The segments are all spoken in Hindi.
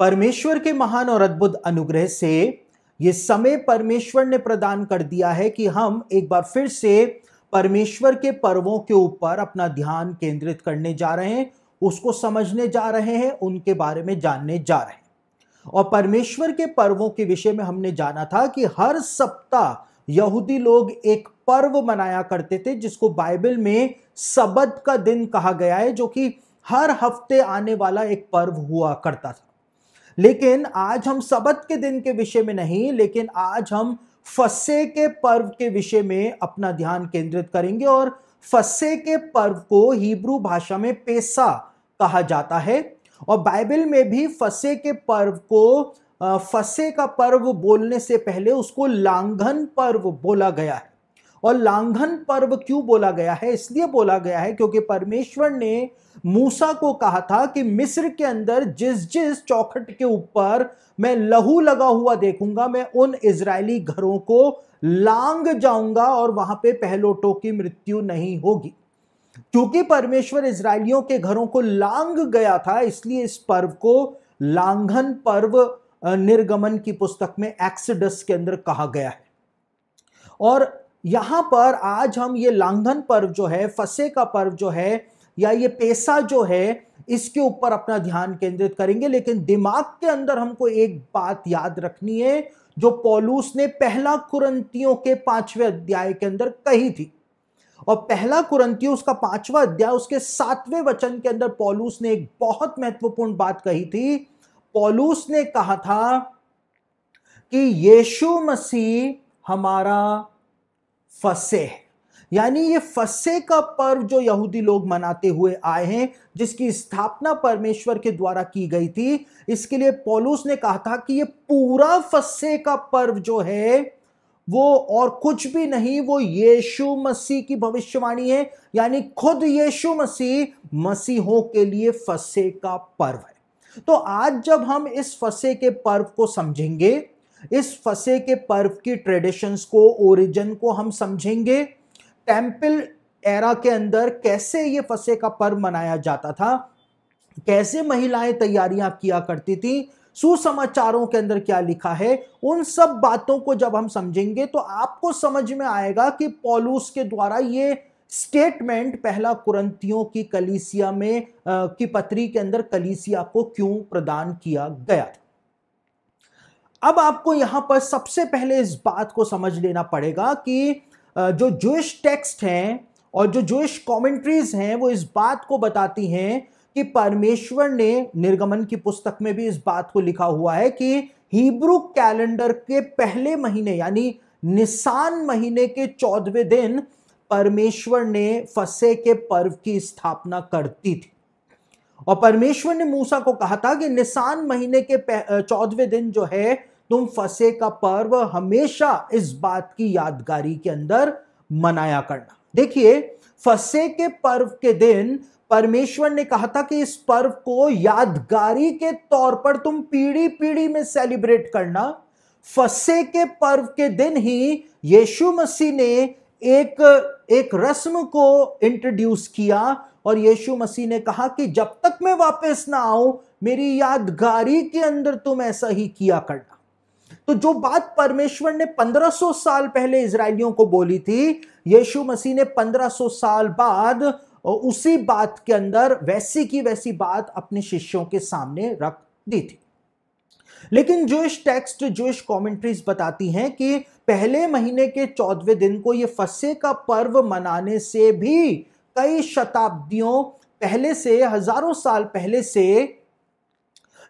परमेश्वर के महान और अद्भुत अनुग्रह से ये समय परमेश्वर ने प्रदान कर दिया है कि हम एक बार फिर से परमेश्वर के पर्वों के ऊपर अपना ध्यान केंद्रित करने जा रहे हैं उसको समझने जा रहे हैं उनके बारे में जानने जा रहे हैं और परमेश्वर के पर्वों के विषय में हमने जाना था कि हर सप्ताह यहूदी लोग एक पर्व मनाया करते थे जिसको बाइबल में सबद का दिन कहा गया है जो कि हर हफ्ते आने वाला एक पर्व हुआ करता था लेकिन आज हम सबत के दिन के विषय में नहीं लेकिन आज हम फसे के पर्व के विषय में अपना ध्यान केंद्रित करेंगे और फसे के पर्व को हिब्रू भाषा में पेशा कहा जाता है और बाइबल में भी फसे के पर्व को फसे का पर्व बोलने से पहले उसको लांघन पर्व बोला गया है और लांघन पर्व क्यों बोला गया है इसलिए बोला गया है क्योंकि परमेश्वर ने मूसा को कहा था कि मिस्र के अंदर जिस जिस चौखट के ऊपर मैं लहू लगा हुआ देखूंगा मैं उन इसराइली घरों को लांग जाऊंगा और वहां पे पहलोटों की मृत्यु नहीं होगी क्योंकि परमेश्वर इसराइलियों के घरों को लांग गया था इसलिए इस पर्व को लांघन पर्व निर्गमन की पुस्तक में एक्सडस के अंदर कहा गया है और यहां पर आज हम ये लांघन पर्व जो है फसे का पर्व जो है या ये पैसा जो है इसके ऊपर अपना ध्यान केंद्रित करेंगे लेकिन दिमाग के अंदर हमको एक बात याद रखनी है जो पॉलूस ने पहला कुरंतियों के पांचवें अध्याय के अंदर कही थी और पहला कुरंतियों उसका पांचवा अध्याय उसके सातवें वचन के अंदर पॉलूस ने एक बहुत महत्वपूर्ण बात कही थी पॉलूस ने कहा था कि यीशु मसीह हमारा फसे यानी ये फसे का पर्व जो यहूदी लोग मनाते हुए आए हैं जिसकी स्थापना परमेश्वर के द्वारा की गई थी इसके लिए पोलूस ने कहा था कि ये पूरा फसे का पर्व जो है वो और कुछ भी नहीं वो यीशु मसीह की भविष्यवाणी है यानी खुद यीशु मसीह मसीहों के लिए फसे का पर्व है तो आज जब हम इस फसे के पर्व को समझेंगे इस फसे के पर्व की ट्रेडिशंस को ओरिजिन को हम समझेंगे टेम्पल एरा के अंदर कैसे ये फसे का पर्व मनाया जाता था कैसे महिलाएं तैयारियां किया करती थी सुसमाचारों के अंदर क्या लिखा है उन सब बातों को जब हम समझेंगे तो आपको समझ में आएगा कि पॉलूस के द्वारा ये स्टेटमेंट पहला कुरंतियों की कलीसिया में आ, की पत्री के अंदर कलीसिया को क्यों प्रदान किया गया था अब आपको यहाँ पर सबसे पहले इस बात को समझ लेना पड़ेगा कि जो जोश टेक्स्ट हैं और जो जोश कॉमेंट्रीज हैं वो इस बात को बताती हैं कि परमेश्वर ने निर्गमन की पुस्तक में भी इस बात को लिखा हुआ है कि हिब्रू कैलेंडर के पहले महीने यानी निशान महीने के चौदहवें दिन परमेश्वर ने फसे के पर्व की स्थापना करती थी और परमेश्वर ने मूसा को कहा था कि निशान महीने के चौदहवें दिन जो है तुम फसे का पर्व हमेशा इस बात की यादगारी के अंदर मनाया करना देखिए फसे के पर्व के दिन परमेश्वर ने कहा था कि इस पर्व को यादगारी के तौर पर तुम पीढ़ी पीढ़ी में सेलिब्रेट करना फसे के पर्व के दिन ही यीशु मसीह ने एक एक रस्म को इंट्रोड्यूस किया और यीशु मसीह ने कहा कि जब तक मैं वापस ना आऊं मेरी यादगारी के अंदर तुम ऐसा ही किया करना तो जो बात परमेश्वर ने 1500 साल पहले इसराइलियों को बोली थी यीशु मसीह ने 1500 साल बाद उसी बात के अंदर वैसी की वैसी बात अपने शिष्यों के सामने रख दी थी लेकिन जोश टेक्स्ट जोश कमेंट्रीज बताती हैं कि पहले महीने के चौदवें दिन को यह फसे का पर्व मनाने से भी कई शताब्दियों पहले से हजारों साल पहले से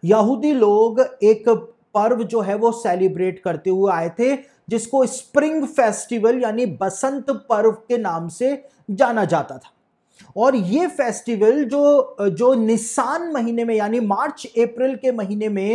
यहूदी लोग एक पर्व जो है वो सेलिब्रेट करते हुए आए थे जिसको स्प्रिंग फेस्टिवल यानी बसंत पर्व के नाम से जाना जाता था और ये फेस्टिवल जो जो निशान महीने में यानी मार्च अप्रैल के महीने में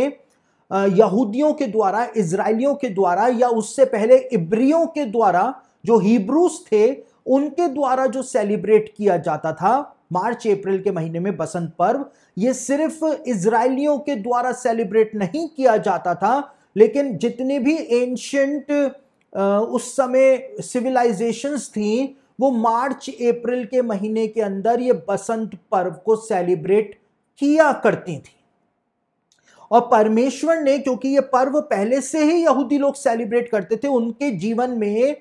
यहूदियों के द्वारा इसराइलियों के द्वारा या उससे पहले इब्रियों के द्वारा जो हिब्रूस थे उनके द्वारा जो सेलिब्रेट किया जाता था मार्च अप्रैल के महीने में बसंत पर्व ये सिर्फ इसराइलियों के द्वारा सेलिब्रेट नहीं किया जाता था लेकिन जितने भी एंशंट उस समय सिविलाइजेशंस थी वो मार्च अप्रैल के महीने के अंदर ये बसंत पर्व को सेलिब्रेट किया करती थी और परमेश्वर ने क्योंकि ये पर्व पहले से ही यहूदी लोग सेलिब्रेट करते थे उनके जीवन में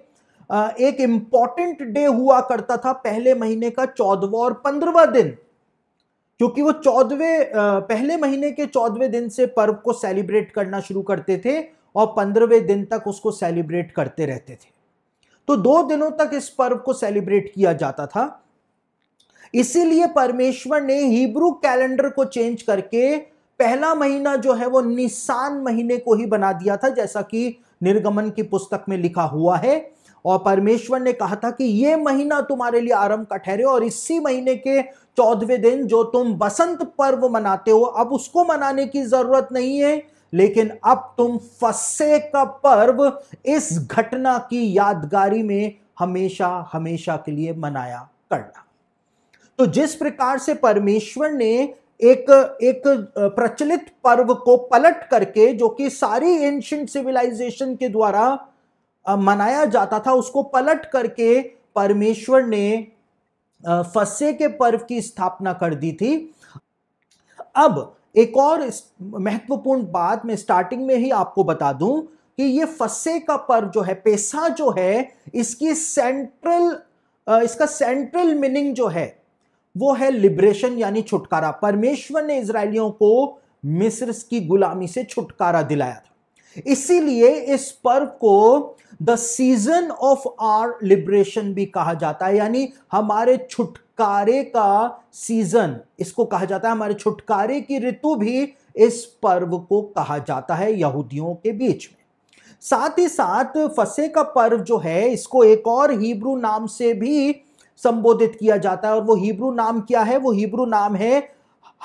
एक इंपॉर्टेंट डे हुआ करता था पहले महीने का चौदवा और पंद्रवा दिन क्योंकि वो चौदवे पहले महीने के चौदवे दिन से पर्व को सेलिब्रेट करना शुरू करते थे और पंद्रहवें दिन तक उसको सेलिब्रेट करते रहते थे तो दो दिनों तक इस पर्व को सेलिब्रेट किया जाता था इसीलिए परमेश्वर ने हिब्रू कैलेंडर को चेंज करके पहला महीना जो है वो निशान महीने को ही बना दिया था जैसा कि निर्गमन की पुस्तक में लिखा हुआ है और परमेश्वर ने कहा था कि ये महीना तुम्हारे लिए आरंभ का ठहरे और इसी महीने के चौदहवें दिन जो तुम बसंत पर्व मनाते हो अब उसको मनाने की जरूरत नहीं है लेकिन अब तुम फसे का पर्व इस घटना की यादगारी में हमेशा हमेशा के लिए मनाया करना तो जिस प्रकार से परमेश्वर ने एक एक प्रचलित पर्व को पलट करके जो कि सारी एंशियंट सिविलाइजेशन के द्वारा मनाया जाता था उसको पलट करके परमेश्वर ने फसे के पर्व की स्थापना कर दी थी अब एक और महत्वपूर्ण बात मैं स्टार्टिंग में ही आपको बता दूं कि ये फसे का पर्व जो है पेशा जो है इसकी सेंट्रल इसका सेंट्रल मीनिंग जो है वो है लिब्रेशन यानी छुटकारा परमेश्वर ने इसराइलियों को मिस्र की गुलामी से छुटकारा दिलाया था इसीलिए इस पर्व को the season of our liberation भी कहा जाता है यानी हमारे छुटकारे का सीजन इसको कहा जाता है हमारे छुटकारे की ऋतु भी इस पर्व को कहा जाता है यहूदियों के बीच में साथ ही साथ फसे का पर्व जो है इसको एक और हिब्रू नाम से भी संबोधित किया जाता है और वो हिब्रू नाम क्या है वो हिब्रू नाम है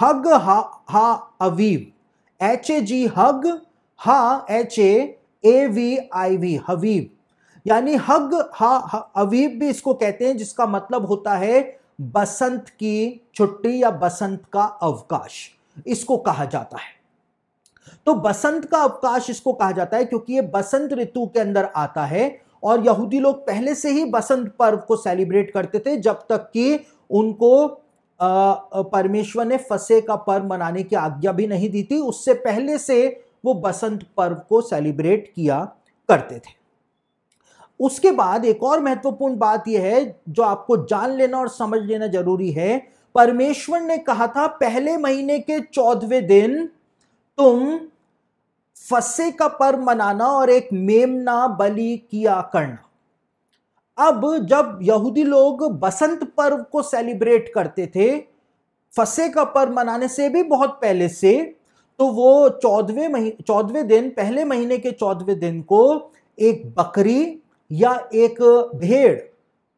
हग हा हा अवीव एच ए जी हग हा H A A V I V हवीब यानी हग हा, हा भी इसको कहते हैं जिसका मतलब होता है बसंत की छुट्टी या बसंत का अवकाश इसको कहा जाता है तो बसंत का अवकाश इसको कहा जाता है क्योंकि ये बसंत ऋतु के अंदर आता है और यहूदी लोग पहले से ही बसंत पर्व को सेलिब्रेट करते थे जब तक कि उनको परमेश्वर ने फसे का पर्व मनाने की आज्ञा भी नहीं दी थी उससे पहले से वो बसंत पर्व को सेलिब्रेट किया करते थे उसके बाद एक और महत्वपूर्ण बात यह है जो आपको जान लेना और समझ लेना जरूरी है परमेश्वर ने कहा था पहले महीने के चौदहवें दिन तुम फसे का पर्व मनाना और एक मेमना बलि किया करना अब जब यहूदी लोग बसंत पर्व को सेलिब्रेट करते थे फसे का पर्व मनाने से भी बहुत पहले से तो वो चौदहवें महीने चौदहवें दिन पहले महीने के चौदहवें दिन को एक बकरी या एक भेड़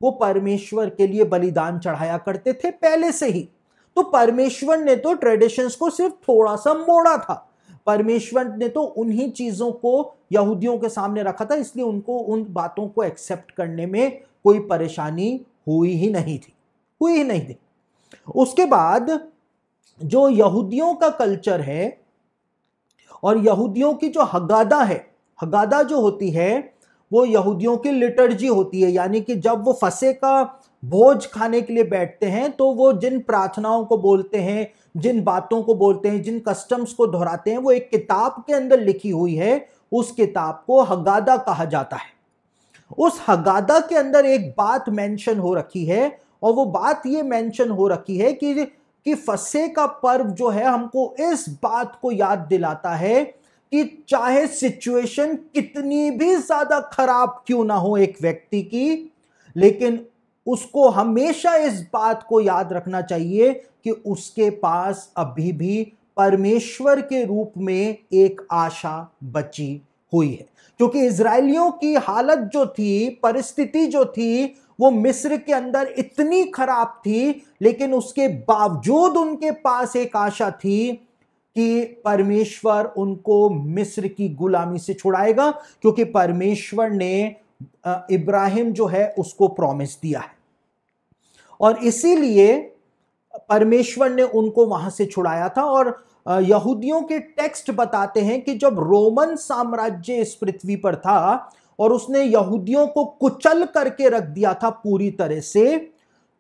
वो परमेश्वर के लिए बलिदान चढ़ाया करते थे पहले से ही तो परमेश्वर ने तो ट्रेडिशंस को सिर्फ थोड़ा सा मोड़ा था परमेश्वर ने तो उन्हीं चीज़ों को यहूदियों के सामने रखा था इसलिए उनको उन बातों को एक्सेप्ट करने में कोई परेशानी हुई ही नहीं थी हुई ही नहीं थी उसके बाद जो यहूदियों का कल्चर है और यहूदियों की जो हगादा है हगादा जो होती है वो यहूदियों की लिटर्जी होती है यानी कि जब वो फसे का भोज खाने के लिए बैठते हैं तो वो जिन प्रार्थनाओं को बोलते हैं जिन बातों को बोलते हैं जिन कस्टम्स को दोहराते हैं वो एक किताब के अंदर लिखी हुई है उस किताब को हगादा कहा जाता है उस हगादा के अंदर एक बात मेंशन हो रखी है और वो बात ये मेंशन हो रखी है कि कि फसे का पर्व जो है हमको इस बात को याद दिलाता है कि चाहे सिचुएशन कितनी भी ज्यादा खराब क्यों ना हो एक व्यक्ति की लेकिन उसको हमेशा इस बात को याद रखना चाहिए कि उसके पास अभी भी परमेश्वर के रूप में एक आशा बची हुई है क्योंकि इसराइलियों की हालत जो थी परिस्थिति जो थी वो मिस्र के अंदर इतनी खराब थी लेकिन उसके बावजूद उनके पास एक आशा थी कि परमेश्वर उनको मिस्र की गुलामी से छुड़ाएगा क्योंकि परमेश्वर ने इब्राहिम जो है उसको प्रॉमिस दिया है और इसीलिए परमेश्वर ने उनको वहां से छुड़ाया था और यहूदियों के टेक्स्ट बताते हैं कि जब रोमन साम्राज्य इस पृथ्वी पर था और उसने यहूदियों को कुचल करके रख दिया था पूरी तरह से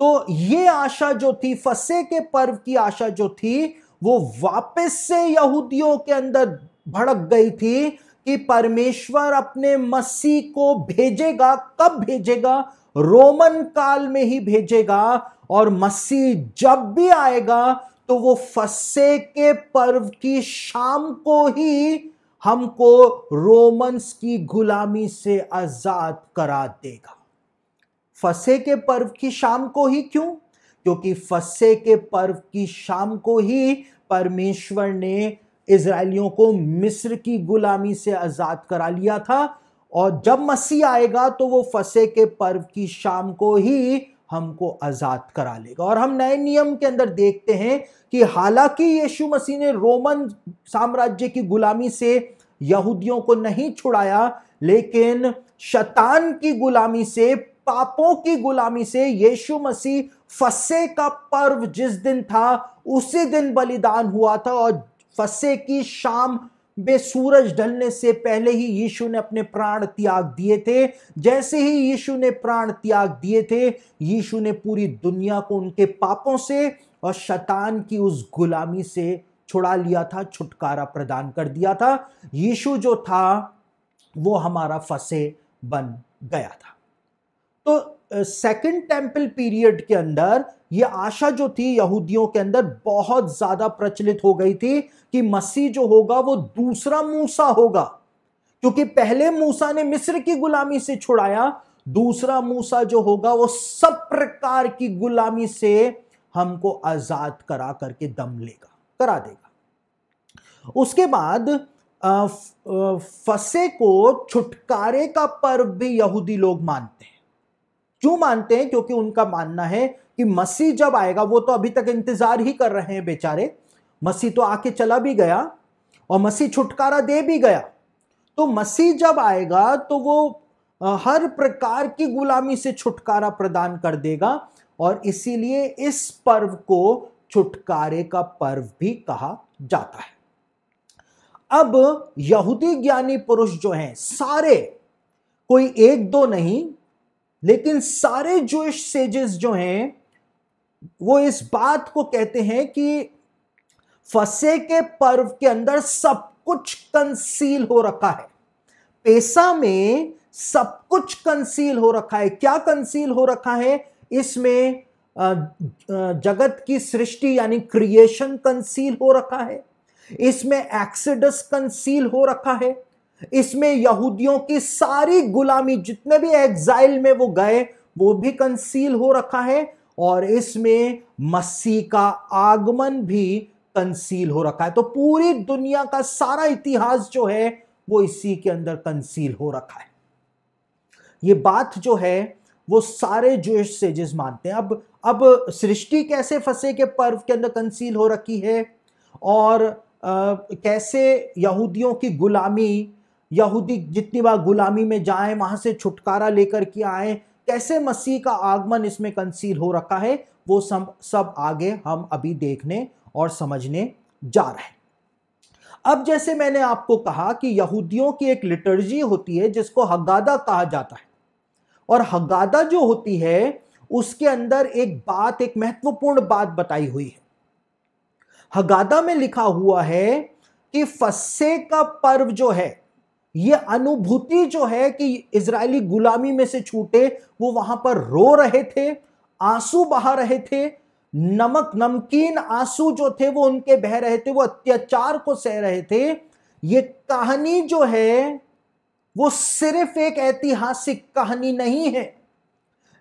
तो ये आशा जो थी फसे के पर्व की आशा जो थी वो वापस से यहूदियों के अंदर भड़क गई थी कि परमेश्वर अपने मसीह को भेजेगा कब भेजेगा रोमन काल में ही भेजेगा और मसीह जब भी आएगा तो वो फसे के पर्व की शाम को ही हमको रोमन्स की गुलामी से आजाद करा देगा फसे के पर्व की शाम को ही क्यों क्योंकि फसे के पर्व की शाम को ही परमेश्वर ने इसराइलियों को मिस्र की गुलामी से आजाद करा लिया था और जब मसीह आएगा तो वो फसे के पर्व की शाम को ही हमको आज़ाद करा लेगा और हम नए नियम के अंदर देखते हैं कि हालांकि यीशु मसीह ने रोमन साम्राज्य की गुलामी से यहूदियों को नहीं छुड़ाया लेकिन शतान की गुलामी से पापों की गुलामी से यीशु मसीह फसे का पर्व जिस दिन था उसी दिन बलिदान हुआ था और फसे की शाम वे सूरज ढलने से पहले ही यीशु ने अपने प्राण त्याग दिए थे जैसे ही यीशु ने प्राण त्याग दिए थे यीशु ने पूरी दुनिया को उनके पापों से और शतान की उस गुलामी से छुड़ा लिया था छुटकारा प्रदान कर दिया था यीशु जो था वो हमारा फंसे बन गया था तो सेकेंड टेम्पल पीरियड के अंदर ये आशा जो थी यहूदियों के अंदर बहुत ज्यादा प्रचलित हो गई थी कि मसीह जो होगा वो दूसरा मूसा होगा क्योंकि पहले मूसा ने मिस्र की गुलामी से छुड़ाया दूसरा मूसा जो होगा वो सब प्रकार की गुलामी से हमको आजाद करा करके दम लेगा करा देगा उसके बाद फसे को छुटकारे का पर्व भी यहूदी लोग मानते हैं क्यों मानते हैं क्योंकि उनका मानना है कि मसीह जब आएगा वो तो अभी तक इंतजार ही कर रहे हैं बेचारे मसीह तो आके चला भी गया और मसीह छुटकारा दे भी गया तो मसीह जब आएगा तो वो हर प्रकार की गुलामी से छुटकारा प्रदान कर देगा और इसीलिए इस पर्व को छुटकारे का पर्व भी कहा जाता है अब यहूदी ज्ञानी पुरुष जो हैं सारे कोई एक दो नहीं लेकिन सारे जोश सेजेस जो हैं वो इस बात को कहते हैं कि फसे के पर्व के अंदर सब कुछ कंसील हो रखा है पेशा में सब कुछ कंसील हो रखा है क्या कंसील हो रखा है इसमें जगत की सृष्टि यानी क्रिएशन कंसील हो रखा है इसमें एक्सीडस कंसील हो रखा है इसमें यहूदियों की सारी गुलामी जितने भी एग्जाइल में वो गए वो भी कंसील हो रखा है और इसमें मसी का आगमन भी कंसील हो रखा है तो पूरी दुनिया का सारा इतिहास जो है वो इसी के अंदर कंसील हो रखा है ये बात जो है वो सारे जोश सेजेस मानते हैं अब अब सृष्टि कैसे फंसे के पर्व के अंदर कंसील हो रखी है और आ, कैसे यहूदियों की गुलामी यहूदी जितनी बार गुलामी में जाएं वहां से छुटकारा लेकर के आए कैसे मसीह का आगमन इसमें कंसील हो रखा है वो सब सब आगे हम अभी देखने और समझने जा रहे हैं अब जैसे मैंने आपको कहा कि यहूदियों की एक लिटर्जी होती है जिसको हगादा कहा जाता है और हगादा जो होती है उसके अंदर एक बात एक महत्वपूर्ण बात बताई हुई है हगादा में लिखा हुआ है कि फस्से का पर्व जो है ये अनुभूति जो है कि इसराइली गुलामी में से छूटे वो वहां पर रो रहे थे आंसू बहा रहे थे नमक नमकीन आंसू जो थे वो उनके बह रहे थे वो अत्याचार को सह रहे थे ये कहानी जो है वो सिर्फ एक ऐतिहासिक कहानी नहीं है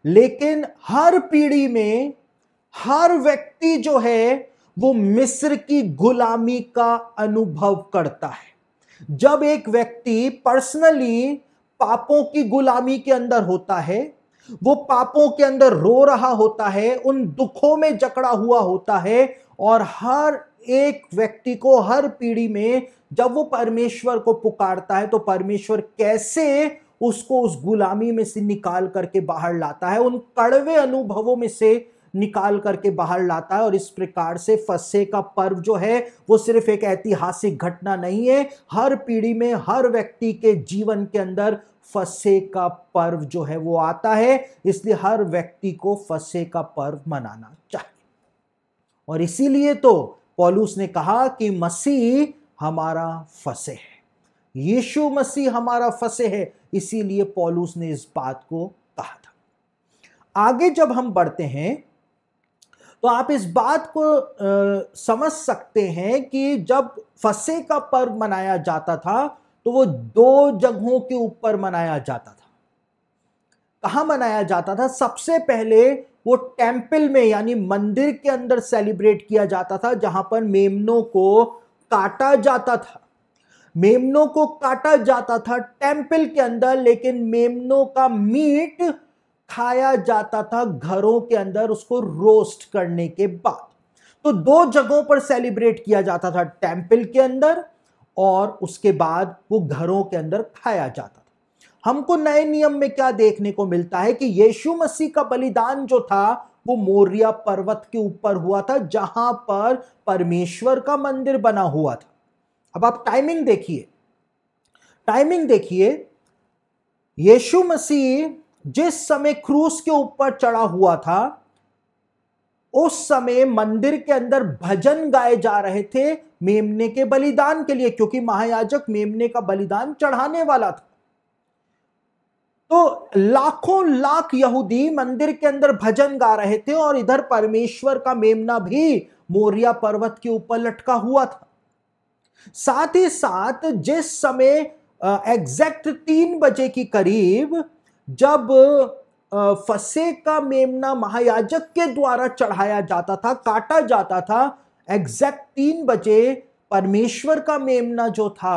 लेकिन हर पीढ़ी में हर व्यक्ति जो है वो मिस्र की गुलामी का अनुभव करता है जब एक व्यक्ति पर्सनली पापों की गुलामी के अंदर होता है वो पापों के अंदर रो रहा होता है उन दुखों में जकड़ा हुआ होता है और हर एक व्यक्ति को हर पीढ़ी में जब वो परमेश्वर को पुकारता है तो परमेश्वर कैसे उसको उस गुलामी में से निकाल करके बाहर लाता है उन कड़वे अनुभवों में से निकाल करके बाहर लाता है और इस प्रकार से फसे का पर्व जो है वो सिर्फ एक ऐतिहासिक घटना नहीं है हर पीढ़ी में हर व्यक्ति के जीवन के अंदर फसे का पर्व जो है वो आता है इसलिए हर व्यक्ति को फसे का पर्व मनाना चाहिए और इसीलिए तो पॉलूस ने कहा कि मसीह हमारा फसे है यीशु मसीह हमारा फसे है इसीलिए पॉलूस ने इस बात को कहा था आगे जब हम बढ़ते हैं तो आप इस बात को आ, समझ सकते हैं कि जब फसे का पर्व मनाया जाता था तो वो दो जगहों के ऊपर मनाया जाता था कहाँ मनाया जाता था सबसे पहले वो टेम्पल में यानी मंदिर के अंदर सेलिब्रेट किया जाता था जहां पर मेमनों को काटा जाता था मेमनों को काटा जाता था टेम्पल के अंदर लेकिन मेमनों का मीट खाया जाता था घरों के अंदर उसको रोस्ट करने के बाद तो दो जगहों पर सेलिब्रेट किया जाता था टेम्पल के अंदर और उसके बाद वो घरों के अंदर खाया जाता था हमको नए नियम में क्या देखने को मिलता है कि यीशु मसीह का बलिदान जो था वो मोरिया पर्वत के ऊपर हुआ था जहां पर परमेश्वर का मंदिर बना हुआ था अब आप टाइमिंग देखिए टाइमिंग देखिए यीशु मसीह जिस समय क्रूस के ऊपर चढ़ा हुआ था उस समय मंदिर के अंदर भजन गाए जा रहे थे मेमने के बलिदान के लिए क्योंकि महायाजक मेमने का बलिदान चढ़ाने वाला था तो लाखों लाख यहूदी मंदिर के अंदर भजन गा रहे थे और इधर परमेश्वर का मेमना भी मोरिया पर्वत के ऊपर लटका हुआ था साथ ही साथ जिस समय एग्जैक्ट तीन बजे के करीब जब फसे का मेमना महायाजक के द्वारा चढ़ाया जाता था काटा जाता था एग्जैक्ट तीन बजे परमेश्वर का मेमना जो था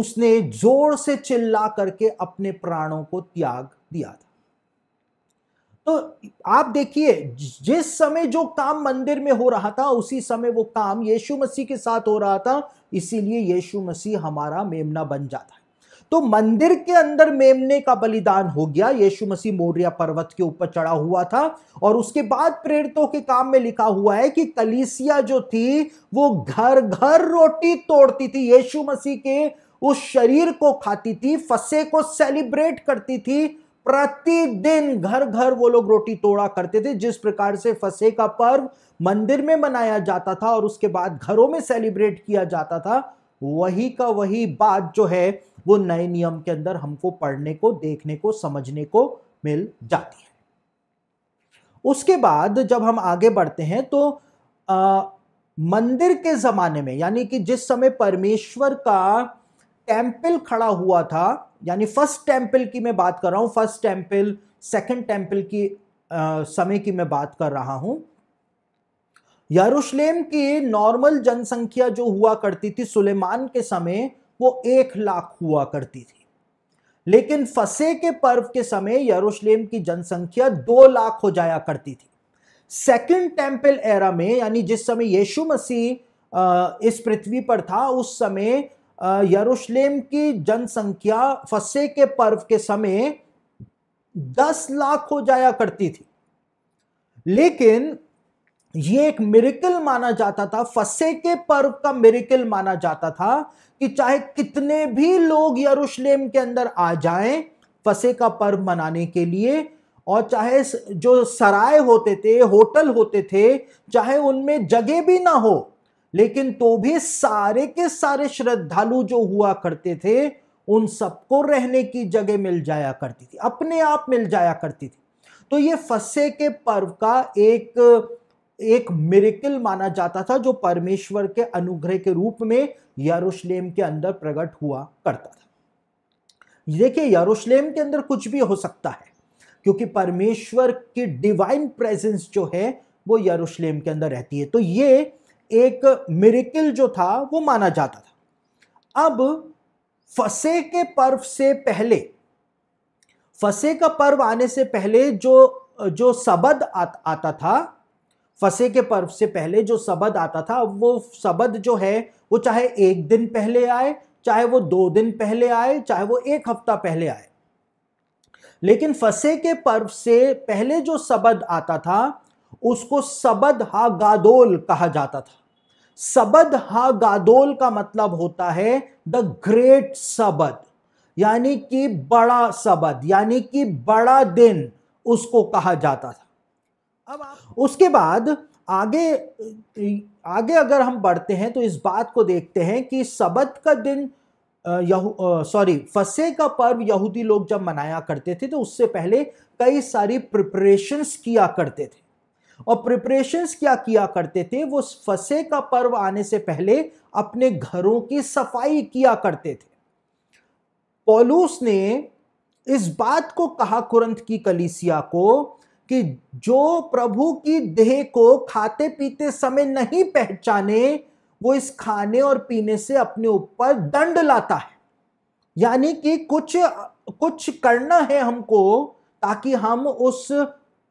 उसने जोर से चिल्ला करके अपने प्राणों को त्याग दिया था तो आप देखिए जिस समय जो काम मंदिर में हो रहा था उसी समय वो काम यीशु मसीह के साथ हो रहा था इसीलिए यीशु मसीह हमारा मेमना बन जाता है तो मंदिर के अंदर मेमने का बलिदान हो गया यीशु मसीह मोरिया पर्वत के ऊपर चढ़ा हुआ था और उसके बाद प्रेरितों के काम में लिखा हुआ है कि कलीसिया जो थी वो घर घर रोटी तोड़ती थी यीशु मसीह के उस शरीर को खाती थी फसे को सेलिब्रेट करती थी प्रतिदिन घर घर वो लोग रोटी तोड़ा करते थे जिस प्रकार से फसे का पर्व मंदिर में मनाया जाता था और उसके बाद घरों में सेलिब्रेट किया जाता था वही का वही बात जो है वो नए नियम के अंदर हमको पढ़ने को देखने को समझने को मिल जाती है उसके बाद जब हम आगे बढ़ते हैं तो आ, मंदिर के ज़माने में यानी कि जिस समय परमेश्वर का टेम्पल खड़ा हुआ था यानी फर्स्ट टेम्पल की मैं बात कर रहा हूं फर्स्ट टेम्पल सेकंड टेम्पल की आ, समय की मैं बात कर रहा हूं यरूशलेम की नॉर्मल जनसंख्या जो हुआ करती थी सुलेमान के समय वो एक लाख हुआ करती थी लेकिन फसे के पर्व के समय यरूशलेम की जनसंख्या दो लाख हो जाया करती थी सेकंड टेंपल एरा में यानी जिस समय यीशु मसीह इस पृथ्वी पर था उस समय यरूशलेम की जनसंख्या फसे के पर्व के समय दस लाख हो जाया करती थी लेकिन ये एक मेरिकल माना जाता था फसे के पर्व का मेरिकल माना जाता था कि चाहे कितने भी लोग यरूशलेम के अंदर आ जाएं फसे का पर्व मनाने के लिए और चाहे जो सराय होते थे होटल होते थे चाहे उनमें जगह भी ना हो लेकिन तो भी सारे के सारे श्रद्धालु जो हुआ करते थे उन सबको रहने की जगह मिल जाया करती थी अपने आप मिल जाया करती थी तो ये फसे के पर्व का एक एक मेरेकिल माना जाता था जो परमेश्वर के अनुग्रह के रूप में यरूशलेम के अंदर प्रकट हुआ करता था देखिए यरूशलेम के अंदर कुछ भी हो सकता है क्योंकि परमेश्वर की डिवाइन प्रेजेंस जो है वो यरूशलेम के अंदर रहती है तो ये एक मेरेकिल जो था वो माना जाता था अब फसे के पर्व से पहले फसे का पर्व आने से पहले जो जो सबद आ, आता था फसे के पर्व से पहले जो सबद आता था वो सबद जो है वो चाहे एक दिन पहले आए चाहे वो दो दिन पहले आए चाहे वो एक हफ्ता पहले आए लेकिन फसे के पर्व से पहले जो सबद आता था उसको सबद हा गादोल कहा जाता था सबद हा गादोल का मतलब होता है द ग्रेट सबद यानी कि बड़ा सबद यानी कि बड़ा दिन उसको कहा जाता था अब उसके बाद आगे आगे अगर हम बढ़ते हैं तो इस बात को देखते हैं कि सबत का दिन सॉरी फसे का पर्व यहूदी लोग जब मनाया करते थे तो उससे पहले कई सारी प्रिपरेशंस किया करते थे और प्रिपरेशंस क्या किया करते थे वो फसे का पर्व आने से पहले अपने घरों की सफाई किया करते थे पॉलूस ने इस बात को कहा कुरंत की कलीसिया को कि जो प्रभु की देह को खाते पीते समय नहीं पहचाने वो इस खाने और पीने से अपने ऊपर दंड लाता है यानी कि कुछ कुछ करना है हमको ताकि हम उस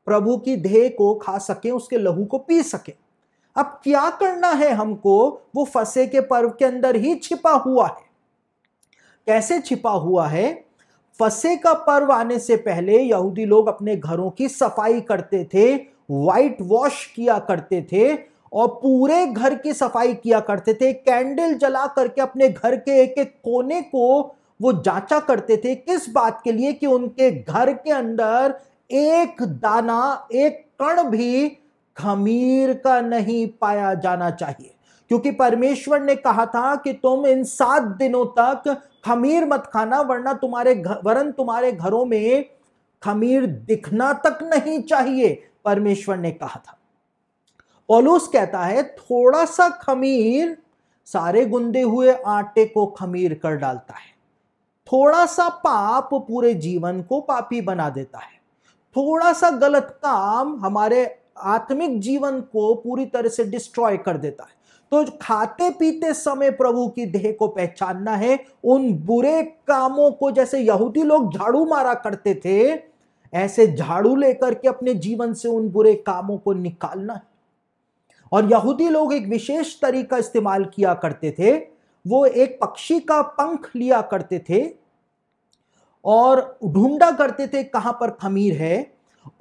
प्रभु की देह को खा सकें उसके लहू को पी सकें अब क्या करना है हमको वो फसे के पर्व के अंदर ही छिपा हुआ है कैसे छिपा हुआ है फसे का पर्व आने से पहले यहूदी लोग अपने घरों की सफाई करते थे वाइट वॉश किया करते थे और पूरे घर की सफाई किया करते थे कैंडल जला करके अपने घर के एक एक कोने को वो जांचा करते थे किस बात के लिए कि उनके घर के अंदर एक दाना एक कण भी खमीर का नहीं पाया जाना चाहिए क्योंकि परमेश्वर ने कहा था कि तुम इन सात दिनों तक खमीर मत खाना वरना तुम्हारे घर वरन तुम्हारे घरों में खमीर दिखना तक नहीं चाहिए परमेश्वर ने कहा था ओलूस कहता है थोड़ा सा खमीर सारे गुंदे हुए आटे को खमीर कर डालता है थोड़ा सा पाप पूरे जीवन को पापी बना देता है थोड़ा सा गलत काम हमारे आत्मिक जीवन को पूरी तरह से डिस्ट्रॉय कर देता है तो खाते पीते समय प्रभु की देह को पहचानना है उन बुरे कामों को जैसे यहूदी लोग झाड़ू मारा करते थे ऐसे झाड़ू लेकर के अपने जीवन से उन बुरे कामों को निकालना है और यहूदी लोग एक विशेष तरीका इस्तेमाल किया करते थे वो एक पक्षी का पंख लिया करते थे और ढूंढा करते थे कहां पर खमीर है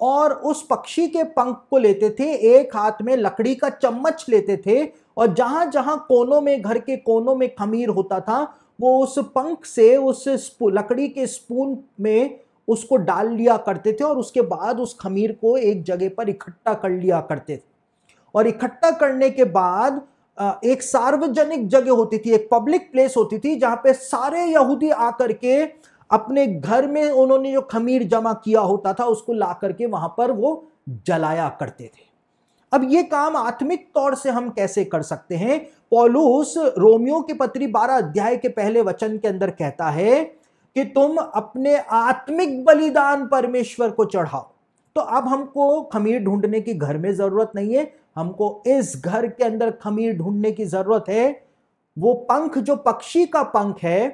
और उस पक्षी के पंख को लेते थे एक हाथ में लकड़ी का चम्मच लेते थे और जहां जहां कोनों में घर के कोनों में खमीर होता था वो उस पंख से उस लकड़ी के स्पून में उसको डाल लिया करते थे और उसके बाद उस खमीर को एक जगह पर इकट्ठा कर लिया करते थे और इकट्ठा करने के बाद एक सार्वजनिक जगह होती थी एक पब्लिक प्लेस होती थी जहां पे सारे यहूदी आकर के अपने घर में उन्होंने जो खमीर जमा किया होता था उसको ला करके वहां पर वो जलाया करते थे अब ये काम आत्मिक तौर से हम कैसे कर सकते हैं पोलूस रोमियो के पत्री बारह अध्याय के पहले वचन के अंदर कहता है कि तुम अपने आत्मिक बलिदान परमेश्वर को चढ़ाओ तो अब हमको खमीर ढूंढने की घर में जरूरत नहीं है हमको इस घर के अंदर खमीर ढूंढने की जरूरत है वो पंख जो पक्षी का पंख है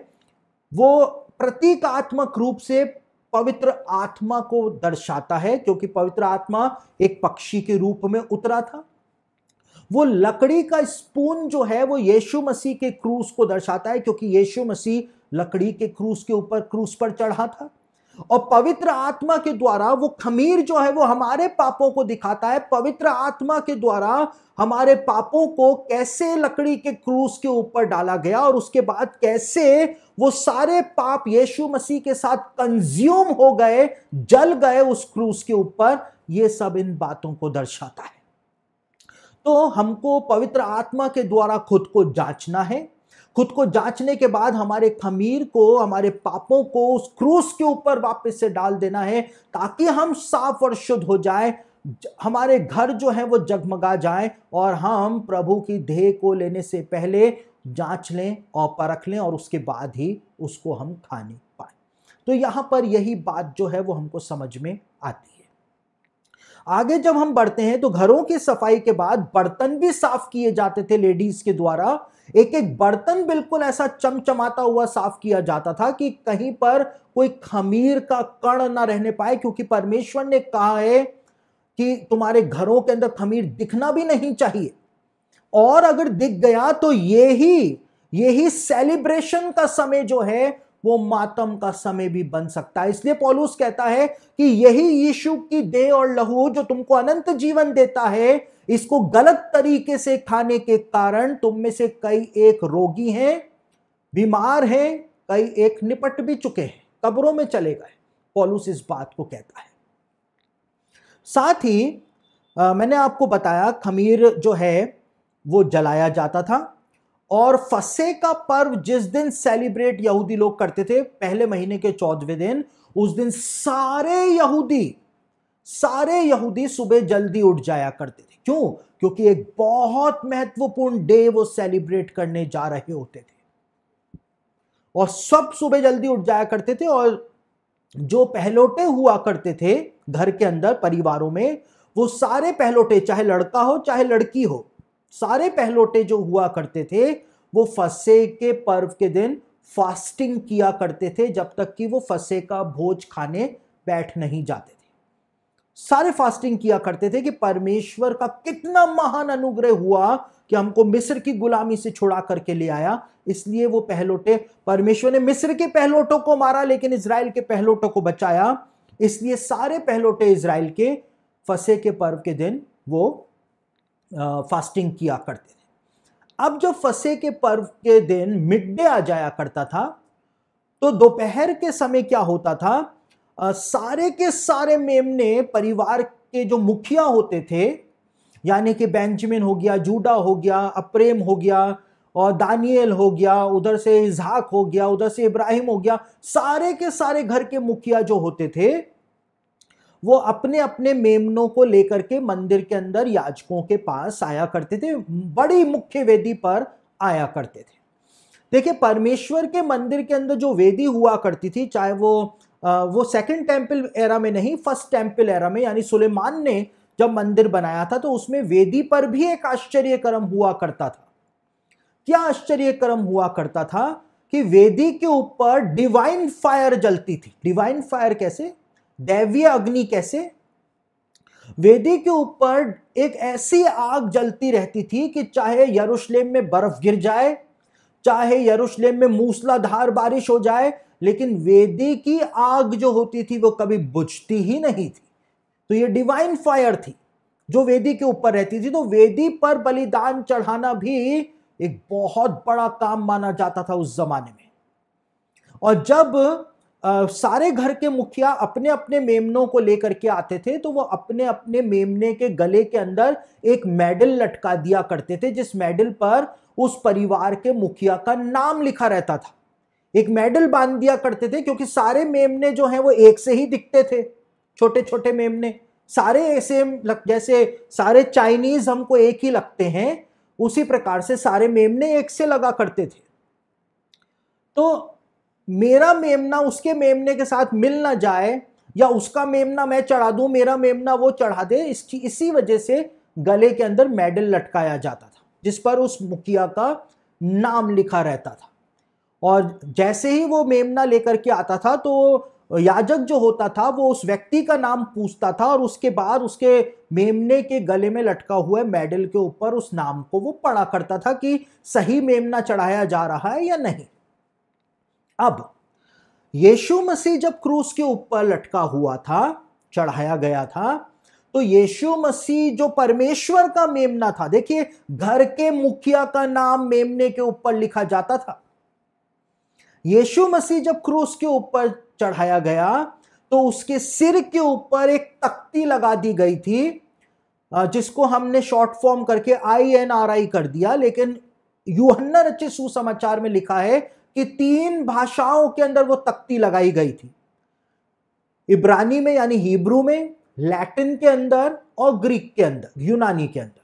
वो प्रतीकात्मक रूप से पवित्र आत्मा को दर्शाता है क्योंकि पवित्र आत्मा एक पक्षी के रूप में उतरा था वो लकड़ी का स्पून जो है वो यीशु मसीह के क्रूस को दर्शाता है क्योंकि यीशु मसीह लकड़ी के क्रूस के ऊपर क्रूस पर चढ़ा था और पवित्र आत्मा के द्वारा वो खमीर जो है वो हमारे पापों को दिखाता है पवित्र आत्मा के द्वारा हमारे पापों को कैसे लकड़ी के क्रूस के ऊपर डाला गया और उसके बाद कैसे वो सारे पाप यीशु मसीह के साथ कंज्यूम हो गए जल गए उस क्रूस के ऊपर ये सब इन बातों को दर्शाता है तो हमको पवित्र आत्मा के द्वारा खुद को जांचना है खुद को जांचने के बाद हमारे खमीर को हमारे पापों को उस क्रूस के ऊपर वापस से डाल देना है ताकि हम साफ और शुद्ध हो जाए हमारे घर जो है वो जगमगा जाए और हम प्रभु की देह को लेने से पहले जांच लें और परख लें और उसके बाद ही उसको हम खाने पाए तो यहां पर यही बात जो है वो हमको समझ में आती है आगे जब हम बढ़ते हैं तो घरों की सफाई के बाद बर्तन भी साफ किए जाते थे लेडीज के द्वारा एक एक बर्तन बिल्कुल ऐसा चमचमाता हुआ साफ किया जाता था कि कहीं पर कोई खमीर का कण ना रहने पाए क्योंकि परमेश्वर ने कहा है कि तुम्हारे घरों के अंदर खमीर दिखना भी नहीं चाहिए और अगर दिख गया तो यही यही सेलिब्रेशन का समय जो है वो मातम का समय भी बन सकता है इसलिए पॉलूस कहता है कि यही यीशु की देह और लहू जो तुमको अनंत जीवन देता है इसको गलत तरीके से खाने के कारण तुम में से कई एक रोगी हैं बीमार हैं कई एक निपट भी चुके हैं कब्रों में चले गए पॉलूस इस बात को कहता है साथ ही आ, मैंने आपको बताया खमीर जो है वो जलाया जाता था और फसे का पर्व जिस दिन सेलिब्रेट यहूदी लोग करते थे पहले महीने के चौदहवें दिन उस दिन सारे यहूदी सारे यहूदी सुबह जल्दी उठ जाया करते थे क्यों क्योंकि एक बहुत महत्वपूर्ण डे वो सेलिब्रेट करने जा रहे होते थे और सब सुबह जल्दी उठ जाया करते थे और जो पहलोटे हुआ करते थे घर के अंदर परिवारों में वो सारे पहलोटे चाहे लड़का हो चाहे लड़की हो सारे पहलोटे जो हुआ करते थे वो फसे के पर्व के दिन फास्टिंग किया करते थे जब तक कि वो फसे का भोज खाने बैठ नहीं जाते सारे फास्टिंग किया करते थे कि परमेश्वर का कितना महान अनुग्रह हुआ कि हमको मिस्र की गुलामी से छुड़ा करके ले आया इसलिए वो पहलोटे परमेश्वर ने मिस्र के पहलोटों को मारा लेकिन इसराइल के पहलोटों को बचाया इसलिए सारे पहलोटे इसराइल के फंसे के पर्व के दिन वो फास्टिंग किया करते थे अब जब फसे के पर्व के दिन मिड डे आ जाया करता था तो दोपहर के समय क्या होता था आ, सारे के सारे मेमने परिवार के जो मुखिया होते थे यानी कि बेंजामिन हो गया जूडा हो गया अप्रेम हो गया और दानियल हो गया उधर से इजहाक हो गया उधर से इब्राहिम हो गया सारे के सारे घर के मुखिया जो होते थे वो अपने अपने मेमनों को लेकर के मंदिर के अंदर याचकों के पास आया करते थे बड़ी मुख्य वेदी पर आया करते थे देखिए परमेश्वर के मंदिर के अंदर जो वेदी हुआ करती थी चाहे वो वो सेकंड टेंपल एरा में नहीं फर्स्ट टेंपल एरा में यानी सुलेमान ने जब मंदिर बनाया था तो उसमें वेदी पर भी एक आश्चर्य कर्म हुआ करता था क्या आश्चर्य कर्म हुआ करता था कि वेदी के ऊपर डिवाइन फायर जलती थी डिवाइन फायर कैसे दैवीय अग्नि कैसे वेदी के ऊपर एक ऐसी आग जलती रहती थी कि चाहे यरूशलेम में बर्फ गिर जाए चाहे यरूशलेम में मूसलाधार बारिश हो जाए लेकिन वेदी की आग जो होती थी वो कभी बुझती ही नहीं थी तो ये डिवाइन फायर थी जो वेदी के ऊपर रहती थी तो वेदी पर बलिदान चढ़ाना भी एक बहुत बड़ा काम माना जाता था उस जमाने में और जब आ, सारे घर के मुखिया अपने अपने मेमनों को लेकर के आते थे तो वो अपने अपने मेमने के गले के अंदर एक मेडल लटका दिया करते थे जिस मेडल पर उस परिवार के मुखिया का नाम लिखा रहता था एक मेडल बांध दिया करते थे क्योंकि सारे मेमने जो हैं वो एक से ही दिखते थे छोटे छोटे मेमने सारे ऐसे लग जैसे सारे चाइनीज हमको एक ही लगते हैं उसी प्रकार से सारे मेमने एक से लगा करते थे तो मेरा मेमना उसके मेमने के साथ मिल ना जाए या उसका मेमना मैं चढ़ा दूं मेरा मेमना वो चढ़ा दे इसकी इसी वजह से गले के अंदर मेडल लटकाया जाता था जिस पर उस मुखिया का नाम लिखा रहता था और जैसे ही वो मेमना लेकर के आता था तो याजक जो होता था वो उस व्यक्ति का नाम पूछता था और उसके बाद उसके मेमने के गले में लटका हुआ मेडल के ऊपर उस नाम को वो पड़ा करता था कि सही मेमना चढ़ाया जा रहा है या नहीं अब यीशु मसीह जब क्रूस के ऊपर लटका हुआ था चढ़ाया गया था तो यीशु मसीह जो परमेश्वर का मेमना था देखिए घर के मुखिया का नाम मेमने के ऊपर लिखा जाता था यीशु मसीह जब क्रूस के ऊपर चढ़ाया गया तो उसके सिर के ऊपर एक तख्ती लगा दी गई थी जिसको हमने शॉर्ट फॉर्म करके आई एन आर आई कर दिया लेकिन यूहन्ना रचित सुसमाचार में लिखा है कि तीन भाषाओं के अंदर वो तख्ती लगाई गई थी इब्रानी में यानी हिब्रू में लैटिन के अंदर और ग्रीक के अंदर यूनानी के अंदर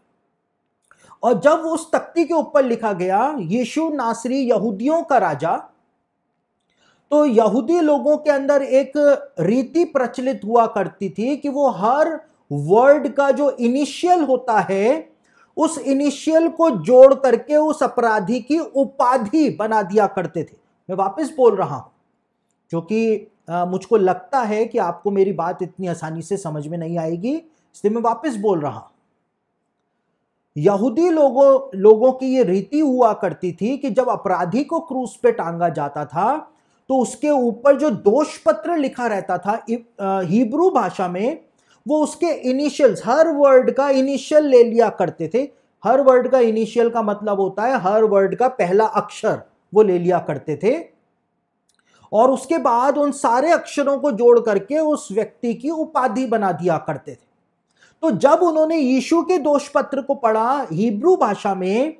और जब उस तख्ती के ऊपर लिखा गया यीशु नासरी यहूदियों का राजा तो यहूदी लोगों के अंदर एक रीति प्रचलित हुआ करती थी कि वो हर वर्ड का जो इनिशियल होता है उस इनिशियल को जोड़ करके उस अपराधी की उपाधि बना दिया करते थे मैं वापस बोल रहा हूं जो कि मुझको लगता है कि आपको मेरी बात इतनी आसानी से समझ में नहीं आएगी इसलिए मैं वापस बोल रहा यहूदी लोगों लोगों की यह रीति हुआ करती थी कि जब अपराधी को क्रूस पे टांगा जाता था तो उसके ऊपर जो दोष पत्र लिखा रहता था हिब्रू भाषा में वो उसके इनिशियल्स हर वर्ड का इनिशियल ले लिया करते थे हर वर्ड का इनिशियल का मतलब होता है हर वर्ड का पहला अक्षर वो ले लिया करते थे और उसके बाद उन सारे अक्षरों को जोड़ करके उस व्यक्ति की उपाधि बना दिया करते थे तो जब उन्होंने यीशु के दोष पत्र को पढ़ा हिब्रू भाषा में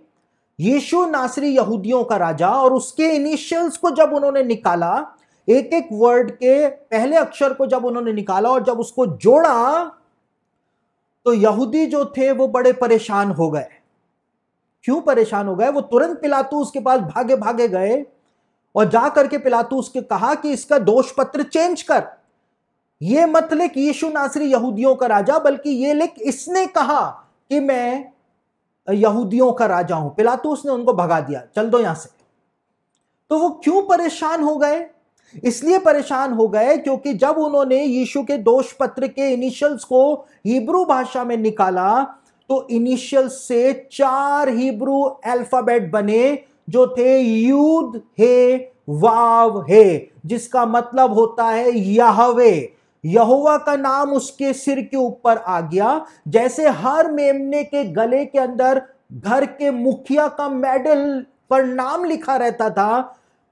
यीशु नासरी यहूदियों का राजा और उसके इनिशियल्स को जब उन्होंने निकाला एक एक वर्ड के पहले अक्षर को जब उन्होंने निकाला और जब उसको जोड़ा तो यहूदी जो थे वो बड़े परेशान हो गए क्यों परेशान हो गए वो तुरंत पिलातूस के पास भागे भागे गए और जा करके पिलातूस के कहा कि इसका दोष पत्र चेंज कर ये मत लिख यीशु नासरी यहूदियों का राजा बल्कि ये लिख इसने कहा कि मैं यहूदियों का राजा हूं पिलातोस ने उनको भगा दिया चल दो यहां से तो वो क्यों परेशान हो गए इसलिए परेशान हो गए क्योंकि जब उन्होंने यीशु के दोष पत्र के इनिशियल्स को हिब्रू भाषा में निकाला तो इनिशियल से चार हिब्रू अल्फाबेट बने जो थे यूद हे वाव हे जिसका मतलब होता है यहवे यहोवा का नाम उसके सिर के ऊपर आ गया जैसे हर मेमने के गले के अंदर घर के मुखिया का मेडल पर नाम लिखा रहता था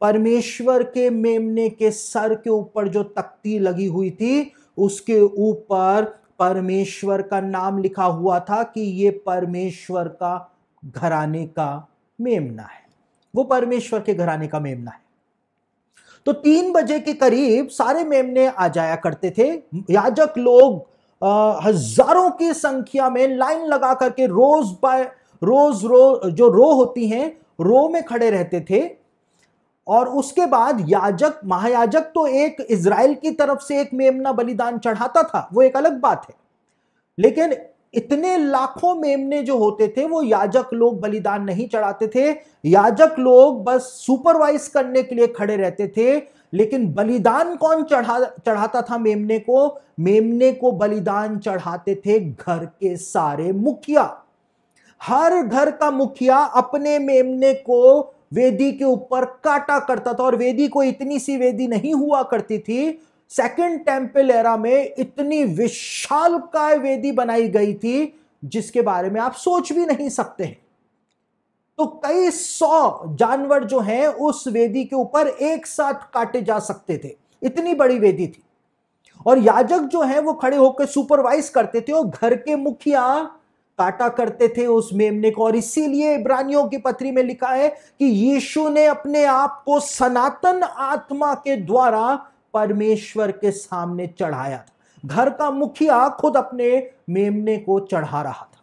परमेश्वर के मेमने के सर के ऊपर जो तख्ती लगी हुई थी उसके ऊपर परमेश्वर का नाम लिखा हुआ था कि ये परमेश्वर का घराने का मेमना है वो परमेश्वर के घराने का मेमना है तो तीन बजे के करीब सारे मेमने आ जाया करते थे याजक लोग आ, हजारों की संख्या में लाइन लगा करके रोज बाय रोज रो जो रो होती हैं रो में खड़े रहते थे और उसके बाद याजक महायाजक तो एक इसराइल की तरफ से एक मेमना बलिदान चढ़ाता था वो एक अलग बात है लेकिन इतने लाखों मेमने जो होते थे वो याजक लोग बलिदान नहीं चढ़ाते थे याजक लोग बस सुपरवाइज करने के लिए खड़े रहते थे लेकिन बलिदान कौन चढ़ा चढ़ाता था मेमने को मेमने को बलिदान चढ़ाते थे घर के सारे मुखिया हर घर का मुखिया अपने मेमने को वेदी के ऊपर काटा करता था और वेदी को इतनी सी वेदी नहीं हुआ करती थी सेकेंड टेम्पल एरा में इतनी विशाल काय वेदी बनाई गई थी जिसके बारे में आप सोच भी नहीं सकते हैं तो कई सौ जानवर जो हैं उस वेदी के ऊपर एक साथ काटे जा सकते थे इतनी बड़ी वेदी थी और याजक जो है वो खड़े होकर सुपरवाइज करते थे और घर के मुखिया काटा करते थे उस मेमने को और इसीलिए इब्रानियों की पत्री में लिखा है कि यीशु ने अपने आप को सनातन आत्मा के द्वारा परमेश्वर के सामने चढ़ाया था घर का मुखिया खुद अपने मेमने को चढ़ा रहा था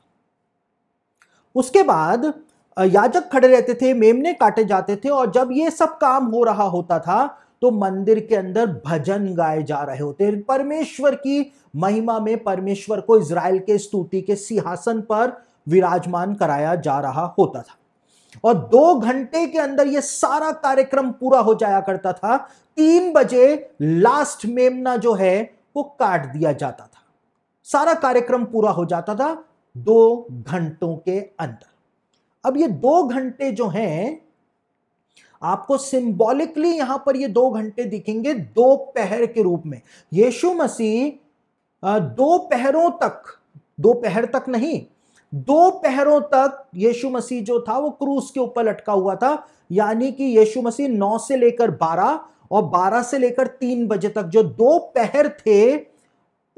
उसके बाद याजक खड़े रहते थे मेमने काटे जाते थे और जब ये सब काम हो रहा होता था तो मंदिर के अंदर भजन गाए जा रहे होते परमेश्वर की महिमा में परमेश्वर को इसराइल के स्तुति के सिंहासन पर विराजमान कराया जा रहा होता था और दो घंटे के अंदर यह सारा कार्यक्रम पूरा हो जाया करता था तीन बजे लास्ट मेमना जो है वो काट दिया जाता था सारा कार्यक्रम पूरा हो जाता था दो घंटों के अंदर अब ये दो घंटे जो हैं आपको सिंबॉलिकली यहां पर ये दो घंटे दिखेंगे दो पहर के रूप में यीशु मसीह पहरों तक पहर तक नहीं दो पहरों तक यीशु मसीह जो था वो क्रूस के ऊपर लटका हुआ था यानी कि यीशु मसीह नौ से लेकर बारह और बारह से लेकर तीन बजे तक जो दो पहर थे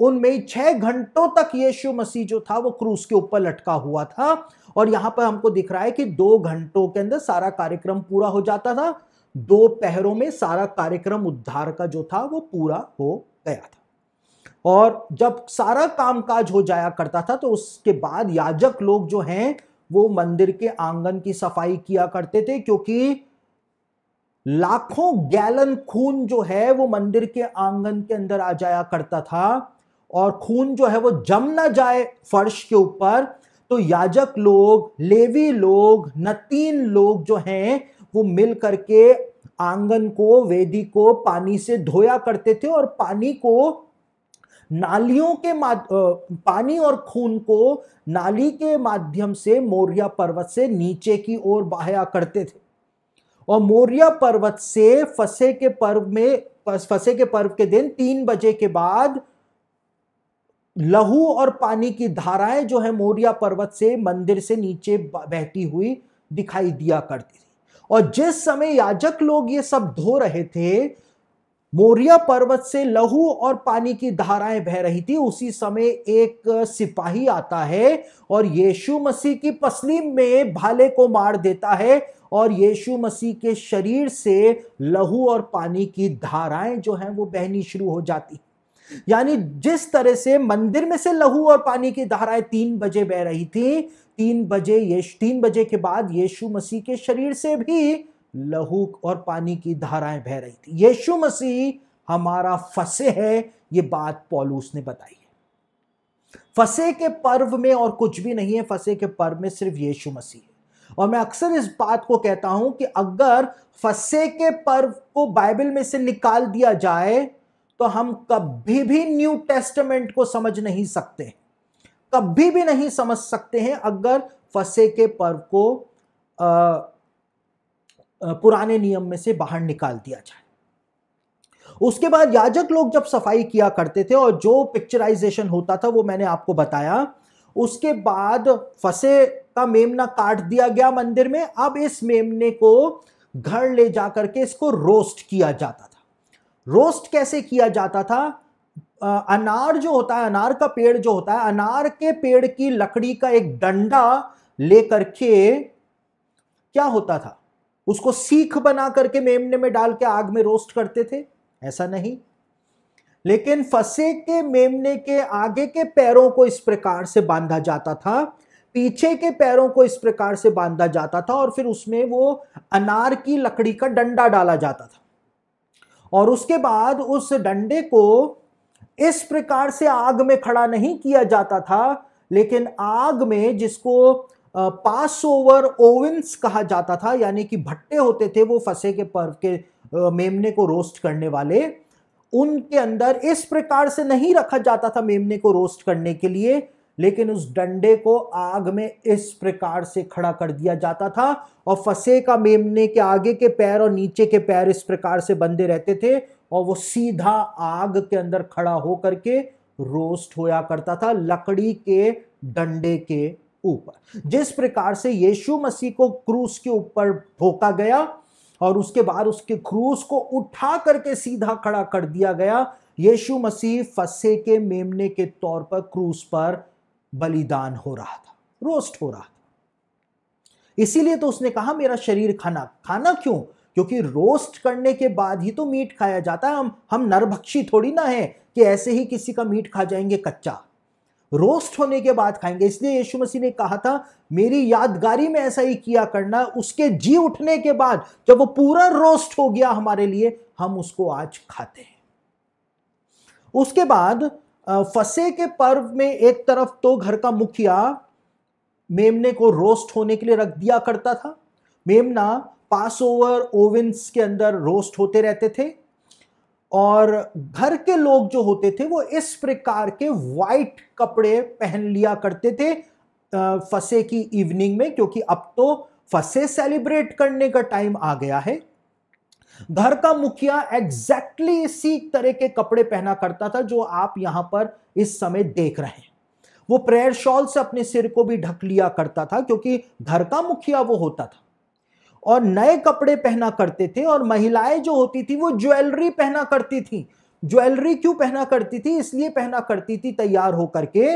उनमें छह घंटों तक यीशु मसीह जो था वो क्रूस के ऊपर लटका हुआ था और यहां पर हमको दिख रहा है कि दो घंटों के अंदर सारा कार्यक्रम पूरा हो जाता था दो पहरों में सारा कार्यक्रम उद्धार का जो था वो पूरा हो गया था और जब सारा कामकाज हो जाया करता था तो उसके बाद याजक लोग जो हैं वो मंदिर के आंगन की सफाई किया करते थे क्योंकि लाखों गैलन खून जो है वो मंदिर के आंगन के अंदर आ जाया करता था और खून जो है वो जम ना जाए फर्श के ऊपर तो याजक लोग लेवी लोग नतीन लोग जो हैं वो मिल करके आंगन को वेदी को पानी से धोया करते थे और पानी को नालियों के पानी और खून को नाली के माध्यम से मौर्य पर्वत से नीचे की ओर बहाया करते थे और मौर्य पर्वत से फसे के पर्व में फसे के पर्व के दिन तीन बजे के बाद लहू और पानी की धाराएं जो है मौर्य पर्वत से मंदिर से नीचे बहती हुई दिखाई दिया करती थी और जिस समय याजक लोग ये सब धो रहे थे मोरिया पर्वत से लहू और पानी की धाराएं बह रही थी उसी समय एक सिपाही आता है और यीशु मसीह की पसलीम में भाले को मार देता है और यीशु मसीह के शरीर से लहू और पानी की धाराएं जो हैं वो बहनी शुरू हो जाती यानी जिस तरह से मंदिर में से लहू और पानी की धाराएं तीन बजे बह रही थी तीन बजे ये तीन बजे के बाद यीशु मसीह के शरीर से भी लहू और पानी की धाराएं बह रही थी यीशु मसीह हमारा फसे है ये बात पॉलूस ने बताई है फसे के पर्व में और कुछ भी नहीं है फसे के पर्व में सिर्फ यीशु मसीह है और मैं अक्सर इस बात को कहता हूं कि अगर फसे के पर्व को बाइबल में से निकाल दिया जाए तो हम कभी भी न्यू टेस्टमेंट को समझ नहीं सकते कभी भी नहीं समझ सकते हैं अगर फसे के पर्व को आ, पुराने नियम में से बाहर निकाल दिया जाए उसके बाद याजक लोग जब सफाई किया करते थे और जो पिक्चराइजेशन होता था वो मैंने आपको बताया उसके बाद फसे का मेमना काट दिया गया मंदिर में अब इस मेमने को घर ले जा करके इसको रोस्ट किया जाता था रोस्ट कैसे किया जाता था अनार जो होता है अनार का पेड़ जो होता है अनार के पेड़ की लकड़ी का एक डंडा लेकर के क्या होता था उसको सीख बना करके मेमने में डाल के आग में रोस्ट करते थे ऐसा नहीं लेकिन फसे के मेमने के आगे के पैरों को इस प्रकार से बांधा जाता था पीछे के पैरों को इस प्रकार से बांधा जाता था और फिर उसमें वो अनार की लकड़ी का डंडा डाला जाता था और उसके बाद उस डंडे को इस प्रकार से आग में खड़ा नहीं किया जाता था लेकिन आग में जिसको पास ओवर ओवेंस कहा जाता था यानी कि भट्टे होते थे वो फसे के पर्व के मेमने को रोस्ट करने वाले उनके अंदर इस प्रकार से नहीं रखा जाता था मेमने को रोस्ट करने के लिए लेकिन उस डंडे को आग में इस प्रकार से खड़ा कर दिया जाता था और फसे का मेमने के आगे के पैर और नीचे के पैर इस प्रकार से बंधे रहते थे और वो सीधा आग के अंदर खड़ा होकर के रोस्ट होया करता था लकड़ी के डंडे के ऊपर जिस प्रकार से यीशु मसीह को क्रूस के ऊपर ठोका गया और उसके बाद उसके क्रूस को उठा करके सीधा खड़ा कर दिया गया यीशु मसीह फसे के मेमने के तौर पर क्रूस पर बलिदान हो रहा था रोस्ट हो रहा था इसीलिए तो उसने कहा मेरा शरीर खाना खाना क्यों क्योंकि रोस्ट करने के बाद ही तो मीट खाया जाता है हम हम नरभक्षी थोड़ी ना है कि ऐसे ही किसी का मीट खा जाएंगे कच्चा रोस्ट होने के बाद खाएंगे इसलिए यीशु मसीह ने कहा था मेरी यादगारी में ऐसा ही किया करना उसके जी उठने के बाद जब वो पूरा रोस्ट हो गया हमारे लिए हम उसको आज खाते हैं उसके बाद फसे के पर्व में एक तरफ तो घर का मुखिया मेमने को रोस्ट होने के लिए रख दिया करता था मेमना पास ओवर ओवेंस के अंदर रोस्ट होते रहते थे और घर के लोग जो होते थे वो इस प्रकार के वाइट कपड़े पहन लिया करते थे फसे की इवनिंग में क्योंकि अब तो फसे सेलिब्रेट करने का टाइम आ गया है घर का मुखिया एग्जैक्टली exactly इसी तरह के कपड़े पहना करता था जो आप यहां पर इस समय देख रहे हैं वो प्रेयर शॉल से अपने सिर को भी ढक लिया करता था क्योंकि घर का मुखिया वो होता था और नए कपड़े पहना करते थे और महिलाएं जो होती थी वो ज्वेलरी पहना करती थी ज्वेलरी क्यों पहना करती थी इसलिए पहना करती थी तैयार होकर के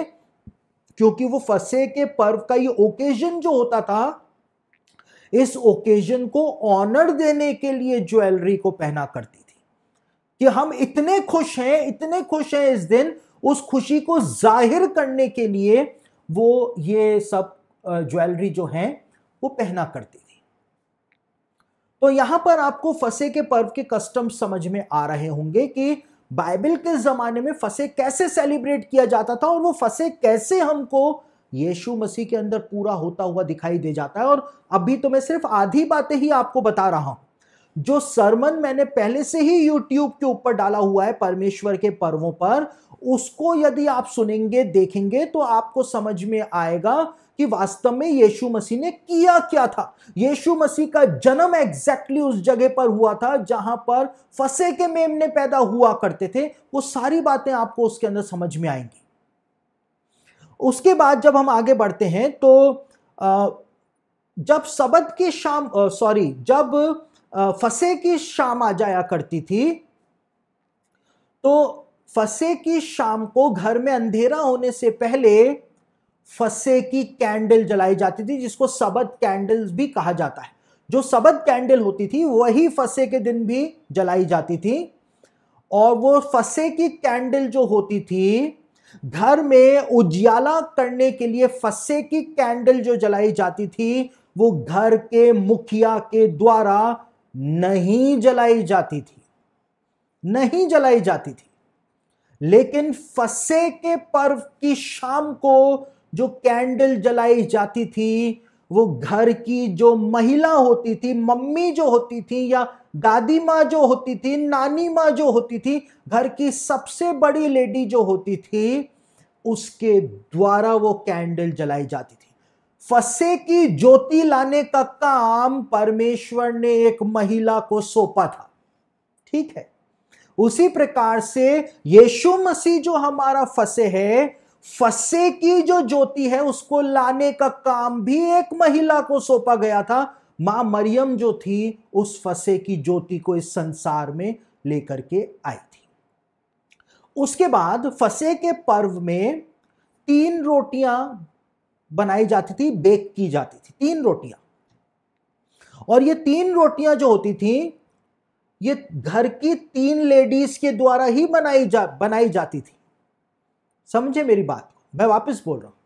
क्योंकि वो फसे के पर्व का ये ओकेजन जो होता था इस ओकेजन को ऑनर देने के लिए ज्वेलरी को पहना करती थी कि हम इतने खुश हैं इतने खुश हैं इस दिन उस खुशी को जाहिर करने के लिए वो ये सब ज्वेलरी जो है वो पहना करती तो यहां पर आपको फसे के पर्व के कस्टम समझ में आ रहे होंगे कि बाइबल के ज़माने में फसे कैसे सेलिब्रेट किया जाता था और वो फसे कैसे हमको यीशु मसीह के अंदर पूरा होता हुआ दिखाई दे जाता है और अभी तो मैं सिर्फ आधी बातें ही आपको बता रहा हूं जो सरमन मैंने पहले से ही यूट्यूब के ऊपर डाला हुआ है परमेश्वर के पर्वों पर उसको यदि आप सुनेंगे देखेंगे तो आपको समझ में आएगा कि वास्तव में यीशु मसीह ने किया क्या था यीशु मसीह का जन्म एग्जैक्टली उस जगह पर हुआ था जहां पर फसे के मेमने पैदा हुआ करते थे वो सारी बातें आपको उसके अंदर समझ में आएंगी उसके बाद जब हम आगे बढ़ते हैं तो जब सबद की शाम सॉरी जब फसे की शाम आ जाया करती थी तो फसे की शाम को घर में अंधेरा होने से पहले फसे की कैंडल जलाई जाती थी जिसको सबद कैंडल्स भी कहा जाता है जो सबद कैंडल होती थी वही फसे के दिन भी जलाई जाती थी और वो फसे की कैंडल जो होती थी घर में उजियाला करने के लिए फसे की कैंडल जो जलाई जाती थी वो घर के मुखिया के द्वारा नहीं जलाई जाती थी नहीं जलाई जाती थी लेकिन फसे के पर्व की शाम को जो कैंडल जलाई जाती थी वो घर की जो महिला होती थी मम्मी जो होती थी या दादी माँ जो होती थी नानी माँ जो होती थी घर की सबसे बड़ी लेडी जो होती थी उसके द्वारा वो कैंडल जलाई जाती थी फसे की ज्योति लाने का काम परमेश्वर ने एक महिला को सौंपा था ठीक है उसी प्रकार से यीशु मसीह जो हमारा फसे है फसे की जो ज्योति है उसको लाने का काम भी एक महिला को सौंपा गया था मां मरियम जो थी उस फसे की ज्योति को इस संसार में लेकर के आई थी उसके बाद फसे के पर्व में तीन रोटियां बनाई जाती थी बेक की जाती थी तीन रोटियां और ये तीन रोटियां जो होती थी ये घर की तीन लेडीज के द्वारा ही बनाई जा बनाई जाती थी समझे मेरी बात मैं वापस बोल रहा हूं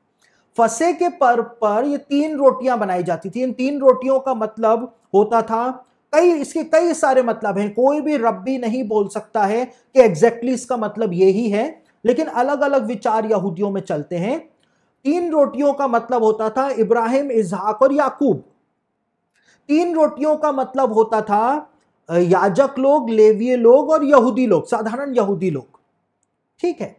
फसे के पर्व पर ये तीन रोटियां बनाई जाती थी इन तीन रोटियों का मतलब होता था कई इसके कई सारे मतलब हैं कोई भी रब्बी नहीं बोल सकता है कि एग्जैक्टली इसका मतलब यही है लेकिन अलग अलग विचार यहूदियों में चलते हैं तीन रोटियों का मतलब होता था इब्राहिम इजहाक और याकूब तीन रोटियों का मतलब होता था याजक लोग लेवीय लोग और यहूदी लोग साधारण यहूदी लोग ठीक है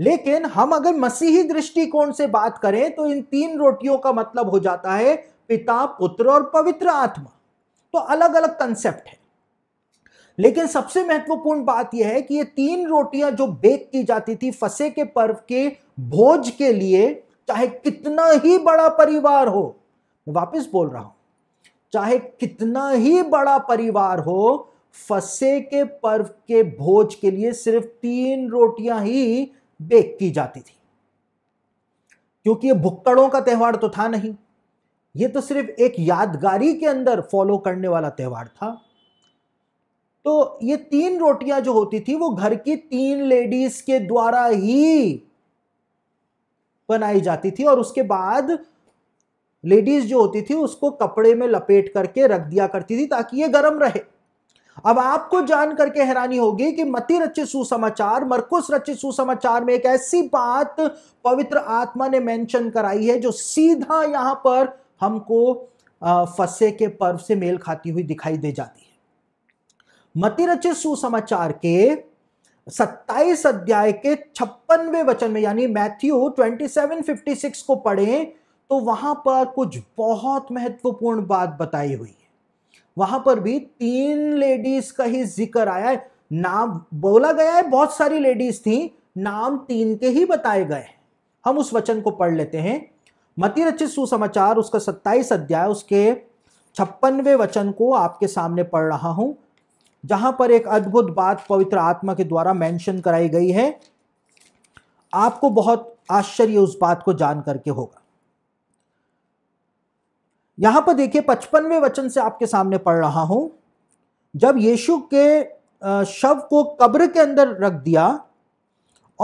लेकिन हम अगर मसीही दृष्टिकोण से बात करें तो इन तीन रोटियों का मतलब हो जाता है पिता पुत्र और पवित्र आत्मा तो अलग अलग कंसेप्ट है लेकिन सबसे महत्वपूर्ण बात यह है कि ये तीन रोटियां जो बेक की जाती थी फसे के पर्व के भोज के लिए चाहे कितना ही बड़ा परिवार हो मैं वापस बोल रहा हूं चाहे कितना ही बड़ा परिवार हो फसे के पर्व के भोज के लिए सिर्फ तीन रोटियां ही बेक की जाती थी क्योंकि ये भुक्कड़ों का त्यौहार तो था नहीं ये तो सिर्फ एक यादगारी के अंदर फॉलो करने वाला त्यौहार था तो ये तीन रोटियां जो होती थी वो घर की तीन लेडीज के द्वारा ही बनाई जाती थी और उसके बाद लेडीज जो होती थी उसको कपड़े में लपेट करके रख दिया करती थी ताकि ये गर्म रहे अब आपको जान करके हैरानी होगी कि मति रचित सुसमाचार मरकुस रचित सुसमाचार में एक ऐसी बात पवित्र आत्मा ने मेंशन कराई है जो सीधा यहां पर हमको फसे के पर्व से मेल खाती हुई दिखाई दे जाती है मति रचित सुसमाचार के सत्ताईस अध्याय के छप्पनवे वचन में यानी मैथ्यू 2756 को पढ़ें तो वहां पर कुछ बहुत महत्वपूर्ण बात बताई हुई है वहां पर भी तीन लेडीज का ही जिक्र आया है नाम बोला गया है बहुत सारी लेडीज थी नाम तीन के ही बताए गए हम उस वचन को पढ़ लेते हैं मती रचित सुसमाचार उसका सत्ताईस अध्याय उसके छप्पनवे वचन को आपके सामने पढ़ रहा हूं जहां पर एक अद्भुत बात पवित्र आत्मा के द्वारा मेंशन कराई गई है आपको बहुत आश्चर्य उस बात को जान करके होगा यहां पर देखिए पचपनवे वचन से आपके सामने पढ़ रहा हूं जब यीशु के शव को कब्र के अंदर रख दिया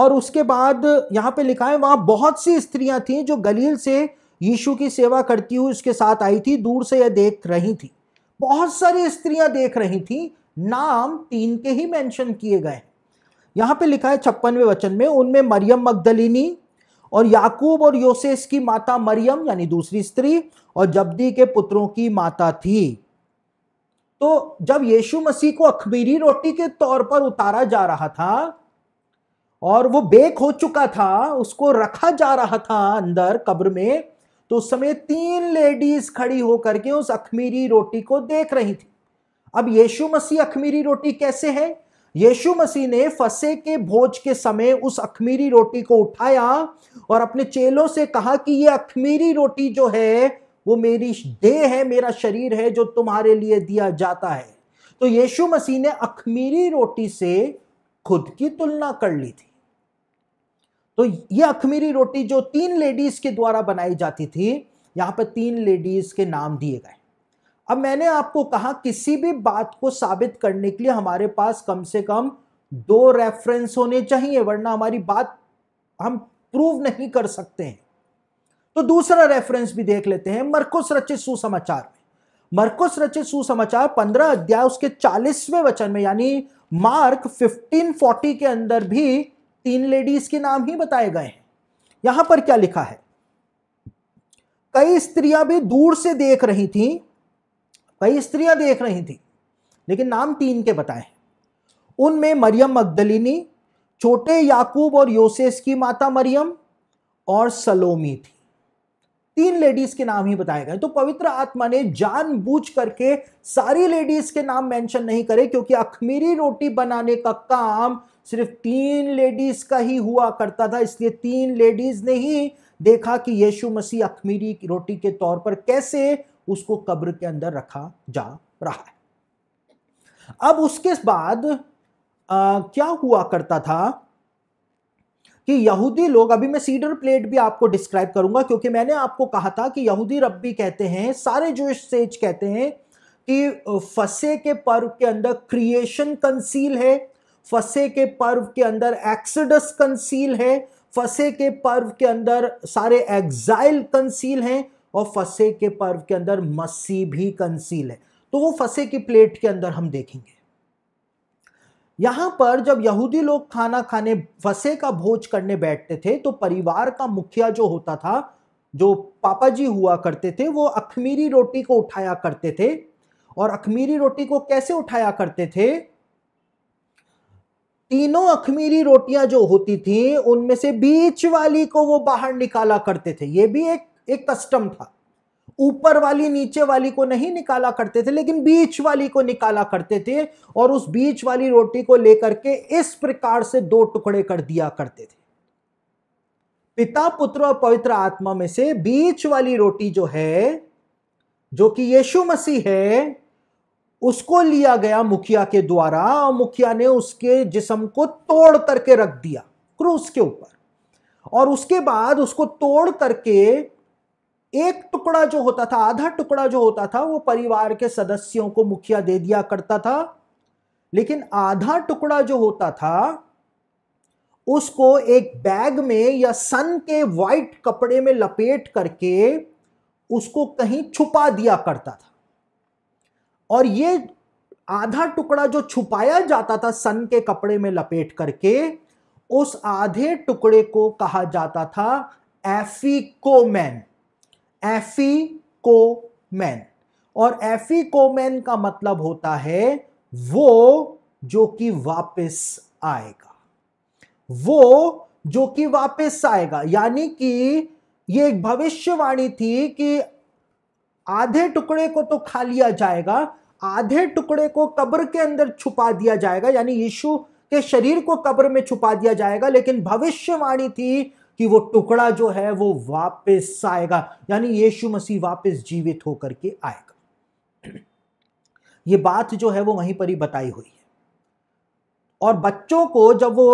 और उसके बाद यहाँ पे लिखा है वहां बहुत सी स्त्रियां थी जो गलील से यीशु की सेवा करती हुई उसके साथ आई थी दूर से यह देख रही थी बहुत सारी स्त्रियां देख रही थी नाम तीन के ही मेंशन किए गए यहाँ पे लिखा है छप्पनवे वचन में उनमें मरियम मगदलिनी और याकूब और योसेस की माता मरियम यानी दूसरी स्त्री और जब्दी के पुत्रों की माता थी तो जब यीशु मसीह को अखमीरी रोटी के तौर पर उतारा जा रहा था और वो बेक हो चुका था उसको रखा जा रहा था अंदर कब्र में तो उस समय तीन लेडीज खड़ी होकर के उस अखमीरी रोटी को देख रही थी अब यीशु मसीह अखमीरी रोटी कैसे है यीशु मसीह ने फसे के भोज के समय उस अखमीरी रोटी को उठाया और अपने चेलों से कहा कि ये अखमीरी रोटी जो है वो मेरी देह है मेरा शरीर है जो तुम्हारे लिए दिया जाता है तो यीशु मसीह ने अखमीरी रोटी से खुद की तुलना कर ली थी तो ये अखमीरी रोटी जो तीन लेडीज के द्वारा बनाई जाती थी यहां पर तीन लेडीज के नाम दिए गए अब मैंने आपको कहा किसी भी बात को साबित करने के लिए हमारे पास कम से कम दो रेफरेंस होने चाहिए वरना हमारी बात हम प्रूव नहीं कर सकते हैं तो दूसरा रेफरेंस भी देख लेते हैं मरकुस रचित सुसमाचार में मरकुस रचित सुसमाचार पंद्रह अध्याय उसके चालीसवें वचन में यानी मार्क 1540 के अंदर भी तीन लेडीज के नाम ही बताए गए हैं यहां पर क्या लिखा है कई स्त्रियां भी दूर से देख रही थी कई स्त्रियां देख रही थी लेकिन नाम तीन के बताए उनमें मरियम मगदलिनी छोटे याकूब और योसेस की माता मरियम और सलोमी थी तीन लेडीज के नाम ही बताए गए तो पवित्र आत्मा ने जानबूझ करके सारी लेडीज के नाम मेंशन नहीं करे क्योंकि अखमीरी रोटी बनाने का काम सिर्फ तीन लेडीज का ही हुआ करता था इसलिए तीन लेडीज ने ही देखा कि यीशु मसीह अखमीरी रोटी के तौर पर कैसे उसको कब्र के अंदर रखा जा रहा है अब उसके बाद आ, क्या हुआ करता था कि यहूदी लोग अभी मैं सीडर प्लेट भी आपको डिस्क्राइब करूंगा क्योंकि मैंने आपको कहा था कि यहूदी रब्बी कहते हैं सारे जो सेज कहते हैं कि फसे के पर्व के अंदर क्रिएशन कंसील है फसे के पर्व के अंदर एक्सडस कंसील है फसे के पर्व के अंदर सारे एग्जाइल कंसील हैं और फसे के पर्व के अंदर मसी भी कंसील है तो वो फसे की प्लेट के अंदर हम देखेंगे यहां पर जब यहूदी लोग खाना खाने फसे का भोज करने बैठते थे तो परिवार का मुखिया जो होता था जो पापा जी हुआ करते थे वो अखमीरी रोटी को उठाया करते थे और अखमीरी रोटी को कैसे उठाया करते थे तीनों अखमीरी रोटियां जो होती थी उनमें से बीच वाली को वो बाहर निकाला करते थे ये भी एक एक कस्टम था ऊपर वाली नीचे वाली को नहीं निकाला करते थे लेकिन बीच वाली को निकाला करते थे और उस बीच वाली रोटी को लेकर के इस प्रकार से दो टुकड़े कर दिया करते थे पिता पुत्र और पवित्र आत्मा में से बीच वाली रोटी जो है जो कि यीशु मसीह है उसको लिया गया मुखिया के द्वारा और मुखिया ने उसके जिसम को तोड़ करके रख दिया क्रूस के ऊपर और उसके बाद उसको तोड़ करके एक टुकड़ा जो होता था आधा टुकड़ा जो होता था वो परिवार के सदस्यों को मुखिया दे दिया करता था लेकिन आधा टुकड़ा जो होता था उसको एक बैग में या सन के वाइट कपड़े में लपेट करके उसको कहीं छुपा दिया करता था और ये आधा टुकड़ा जो छुपाया जाता था सन के कपड़े में लपेट करके उस आधे टुकड़े को कहा जाता था एफिकोमैन एफी कोमैन और एफी कोमैन का मतलब होता है वो जो कि वापस आएगा वो जो कि वापस आएगा यानी कि ये एक भविष्यवाणी थी कि आधे टुकड़े को तो खा लिया जाएगा आधे टुकड़े को कब्र के अंदर छुपा दिया जाएगा यानी यीशु के शरीर को कब्र में छुपा दिया जाएगा लेकिन भविष्यवाणी थी कि वो टुकड़ा जो है वो वापस आएगा यानी यीशु मसीह वापस जीवित होकर के आएगा ये बात जो है वो वहीं पर ही बताई हुई है और बच्चों को जब वो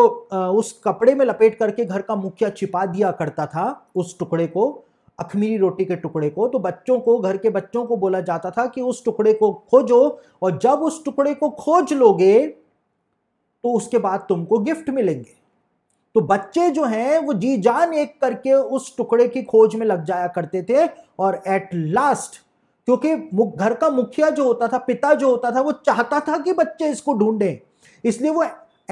उस कपड़े में लपेट करके घर का मुखिया छिपा दिया करता था उस टुकड़े को अखमीरी रोटी के टुकड़े को तो बच्चों को घर के बच्चों को बोला जाता था कि उस टुकड़े को खोजो और जब उस टुकड़े को खोज लोगे तो उसके बाद तुमको गिफ्ट मिलेंगे तो बच्चे जो हैं वो जी जान एक करके उस टुकड़े की खोज में लग जाया करते थे और एट लास्ट क्योंकि घर का मुखिया जो होता था पिता जो होता था वो चाहता था कि बच्चे इसको ढूंढें इसलिए वो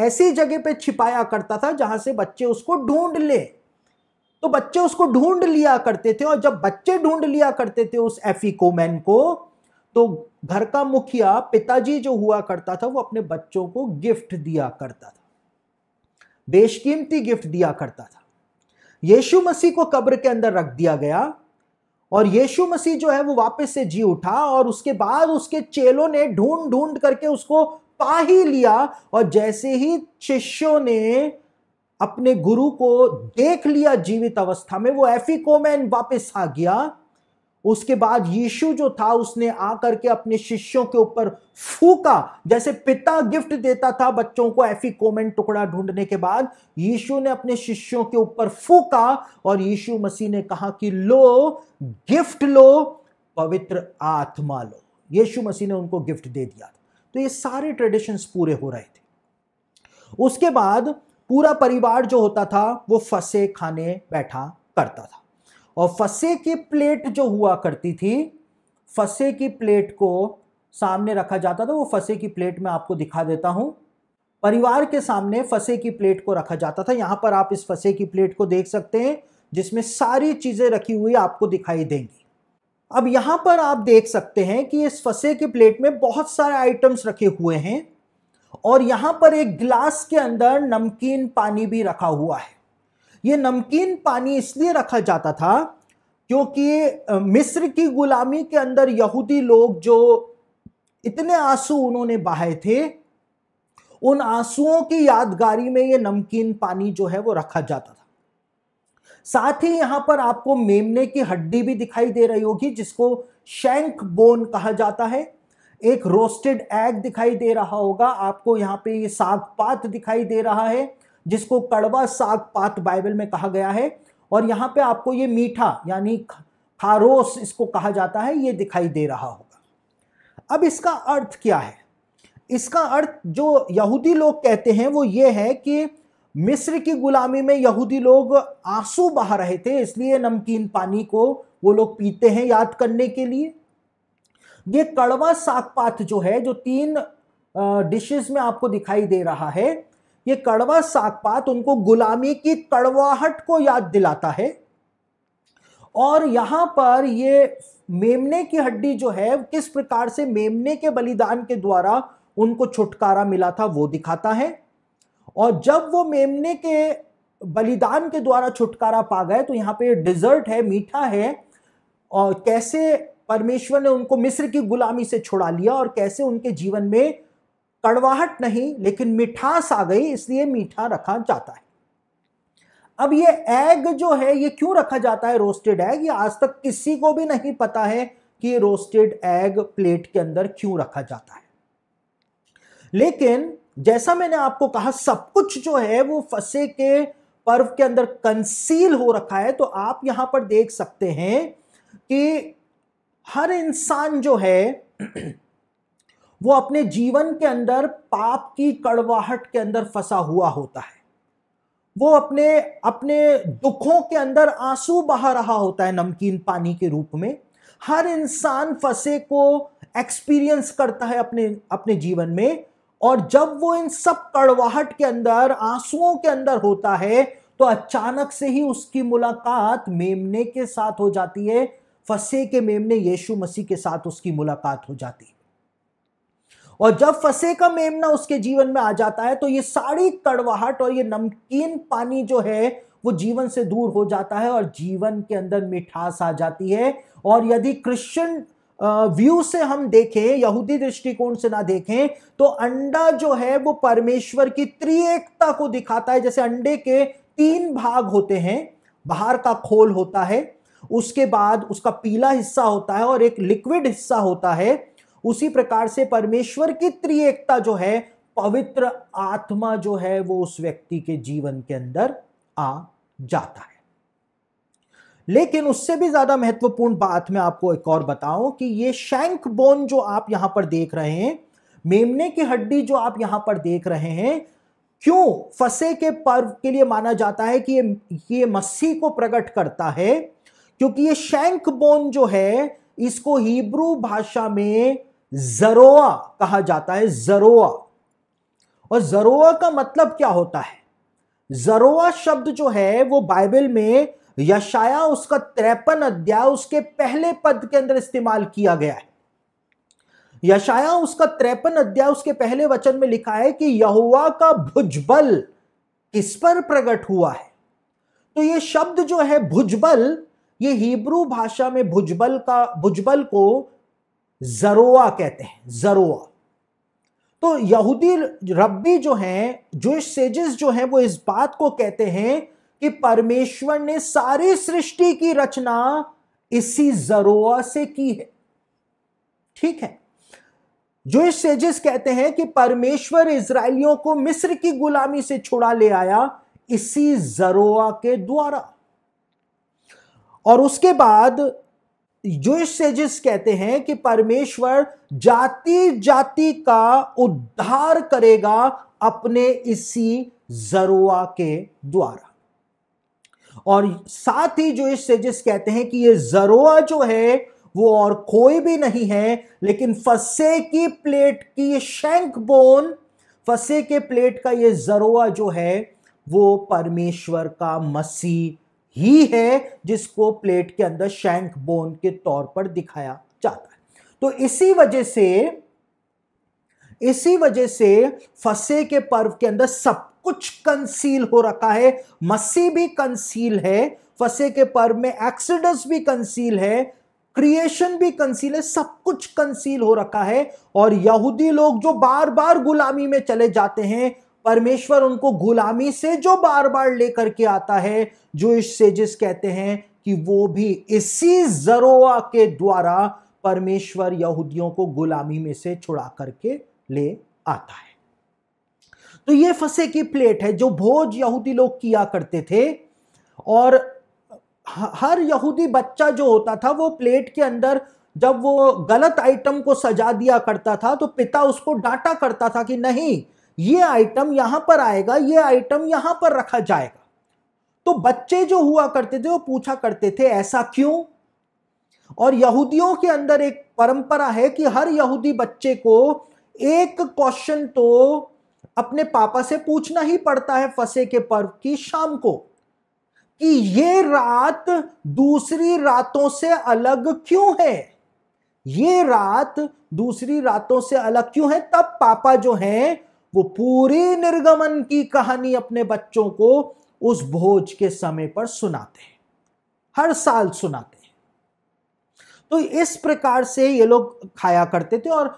ऐसी जगह पे छिपाया करता था जहां से बच्चे उसको ढूंढ ले तो बच्चे उसको ढूंढ लिया करते थे और जब बच्चे ढूंढ लिया करते थे उस एफी को तो घर का मुखिया पिताजी जो हुआ करता था वो अपने बच्चों को गिफ्ट दिया करता था बेशकीमती गिफ्ट दिया करता था यीशु मसीह को कब्र के अंदर रख दिया गया और यीशु मसीह जो है वो वापस से जी उठा और उसके बाद उसके चेलों ने ढूंढ ढूंढ करके उसको पा ही लिया और जैसे ही शिष्यों ने अपने गुरु को देख लिया जीवित अवस्था में वो एफिकोमैन वापस आ गया उसके बाद यीशु जो था उसने आकर के अपने शिष्यों के ऊपर फूका जैसे पिता गिफ्ट देता था बच्चों को एफी कोमेंट टुकड़ा ढूंढने के बाद यीशु ने अपने शिष्यों के ऊपर फूका और यीशु मसीह ने कहा कि लो गिफ्ट लो पवित्र आत्मा लो यीशु मसीह ने उनको गिफ्ट दे दिया तो ये सारे ट्रेडिशंस पूरे हो रहे थे उसके बाद पूरा परिवार जो होता था वो फंसे खाने बैठा करता था और फसे की प्लेट जो हुआ करती थी फसे की प्लेट को सामने रखा जाता था वो फसे की प्लेट में आपको दिखा देता हूँ परिवार के सामने फसे की प्लेट को रखा जाता था यहाँ पर आप इस फसे की प्लेट को देख सकते हैं जिसमें सारी चीज़ें रखी हुई आपको दिखाई देंगी अब यहाँ पर आप देख सकते हैं कि इस फसे की प्लेट में बहुत सारे आइटम्स रखे हुए हैं और यहाँ पर एक गिलास के अंदर नमकीन पानी भी रखा हुआ है ये नमकीन पानी इसलिए रखा जाता था क्योंकि मिस्र की गुलामी के अंदर यहूदी लोग जो इतने आंसू उन्होंने बहाए थे उन आंसुओं की यादगारी में ये नमकीन पानी जो है वो रखा जाता था साथ ही यहां पर आपको मेमने की हड्डी भी दिखाई दे रही होगी जिसको शैंक बोन कहा जाता है एक रोस्टेड एग दिखाई दे रहा होगा आपको यहाँ पे ये साग पात दिखाई दे रहा है जिसको कड़वा साग पात बाइबल में कहा गया है और यहाँ पे आपको ये मीठा यानी खारोस इसको कहा जाता है ये दिखाई दे रहा होगा अब इसका अर्थ क्या है इसका अर्थ जो यहूदी लोग कहते हैं वो ये है कि मिस्र की गुलामी में यहूदी लोग आंसू बहा रहे थे इसलिए नमकीन पानी को वो लोग पीते हैं याद करने के लिए ये कड़वा सागपात जो है जो तीन डिशेस में आपको दिखाई दे रहा है ये कड़वा सागपात उनको गुलामी की कड़वाहट को याद दिलाता है और यहां पर ये मेमने की हड्डी जो है किस प्रकार से मेमने के बलिदान के द्वारा उनको छुटकारा मिला था वो दिखाता है और जब वो मेमने के बलिदान के द्वारा छुटकारा पा गए तो यहाँ पे डिजर्ट है मीठा है और कैसे परमेश्वर ने उनको मिस्र की गुलामी से छुड़ा लिया और कैसे उनके जीवन में कड़वाहट नहीं लेकिन मिठास आ गई इसलिए मीठा रखा जाता है अब ये एग जो है ये क्यों रखा जाता है रोस्टेड एग ये आज तक किसी को भी नहीं पता है कि रोस्टेड एग प्लेट के अंदर क्यों रखा जाता है लेकिन जैसा मैंने आपको कहा सब कुछ जो है वो फसे के पर्व के अंदर कंसील हो रखा है तो आप यहां पर देख सकते हैं कि हर इंसान जो है वो अपने जीवन के अंदर पाप की कड़वाहट के अंदर फंसा हुआ होता है वो अपने अपने दुखों के अंदर आंसू बहा रहा होता है नमकीन पानी के रूप में हर इंसान फंसे को एक्सपीरियंस करता है अपने अपने जीवन में और जब वो इन सब कड़वाहट के अंदर आंसुओं के अंदर होता है तो अचानक से ही उसकी मुलाकात मेमने के साथ हो जाती है फंसे के मेमने यीशु मसीह के साथ उसकी मुलाकात हो जाती है और जब फसे का मेमना उसके जीवन में आ जाता है तो ये सारी कड़वाहट और ये नमकीन पानी जो है वो जीवन से दूर हो जाता है और जीवन के अंदर मिठास आ जाती है और यदि क्रिश्चियन व्यू से हम देखें यहूदी दृष्टिकोण से ना देखें तो अंडा जो है वो परमेश्वर की त्रिएकता को दिखाता है जैसे अंडे के तीन भाग होते हैं बाहर का खोल होता है उसके बाद उसका पीला हिस्सा होता है और एक लिक्विड हिस्सा होता है उसी प्रकार से परमेश्वर की त्रिएकता जो है पवित्र आत्मा जो है वो उस व्यक्ति के जीवन के अंदर आ जाता है लेकिन उससे भी ज्यादा महत्वपूर्ण बात मैं आपको एक और बताऊं कि ये शैंक बोन जो आप यहां पर देख रहे हैं मेमने की हड्डी जो आप यहां पर देख रहे हैं क्यों फसे के पर्व के लिए माना जाता है कि ये ये मसीह को प्रकट करता है क्योंकि ये शैंक बोन जो है इसको हिब्रू भाषा में जरोआ कहा जाता है जरोआ और जरोआ का मतलब क्या होता है जरोआ शब्द जो है वो बाइबल में यशाया उसका त्रेपन अध्याय उसके पहले पद के अंदर इस्तेमाल किया गया है यशाया उसका त्रेपन अध्याय उसके पहले वचन में लिखा है कि यहुआ का भुजबल किस पर प्रकट हुआ है तो ये शब्द जो है भुजबल ये हिब्रू भाषा में भुजबल का भुजबल को जरोआ कहते हैं जरोआ तो यहूदी रब्बी जो हैं जो सेजेस जो हैं वो इस बात को कहते हैं कि परमेश्वर ने सारी सृष्टि की रचना इसी जरोआ से की है ठीक है जूश सेजेस कहते हैं कि परमेश्वर इसराइलियों को मिस्र की गुलामी से छुड़ा ले आया इसी जरोआ के द्वारा और उसके बाद जोश सेजिस कहते हैं कि परमेश्वर जाति जाति का उद्धार करेगा अपने इसी जरुआ के द्वारा और साथ ही जो इस सेजिस कहते हैं कि ये जरोआ जो है वो और कोई भी नहीं है लेकिन फसे की प्लेट की ये शैंक बोन फसे के प्लेट का ये जरोआ जो है वो परमेश्वर का मसीह ही है जिसको प्लेट के अंदर शैंक बोन के तौर पर दिखाया जाता है तो इसी वजह से इसी वजह से फसे के पर्व के अंदर सब कुछ कंसील हो रखा है मसी भी कंसील है फसे के पर्व में एक्सीडस भी कंसील है क्रिएशन भी कंसील है सब कुछ कंसील हो रखा है और यहूदी लोग जो बार बार गुलामी में चले जाते हैं परमेश्वर उनको गुलामी से जो बार बार लेकर के आता है जो इस सेजिस कहते हैं कि वो भी इसी जरोआ के द्वारा परमेश्वर यहूदियों को गुलामी में से छुड़ा करके ले आता है तो ये फसे की प्लेट है जो भोज यहूदी लोग किया करते थे और हर यहूदी बच्चा जो होता था वो प्लेट के अंदर जब वो गलत आइटम को सजा दिया करता था तो पिता उसको डांटा करता था कि नहीं ये आइटम यहां पर आएगा ये आइटम यहां पर रखा जाएगा तो बच्चे जो हुआ करते थे वो पूछा करते थे ऐसा क्यों और यहूदियों के अंदर एक परंपरा है कि हर यहूदी बच्चे को एक क्वेश्चन तो अपने पापा से पूछना ही पड़ता है फसे के पर्व की शाम को कि ये रात दूसरी रातों से अलग क्यों है ये रात दूसरी रातों से अलग क्यों है तब पापा जो हैं वो पूरी निर्गमन की कहानी अपने बच्चों को उस भोज के समय पर सुनाते हैं हर साल सुनाते हैं तो इस प्रकार से ये लोग खाया करते थे और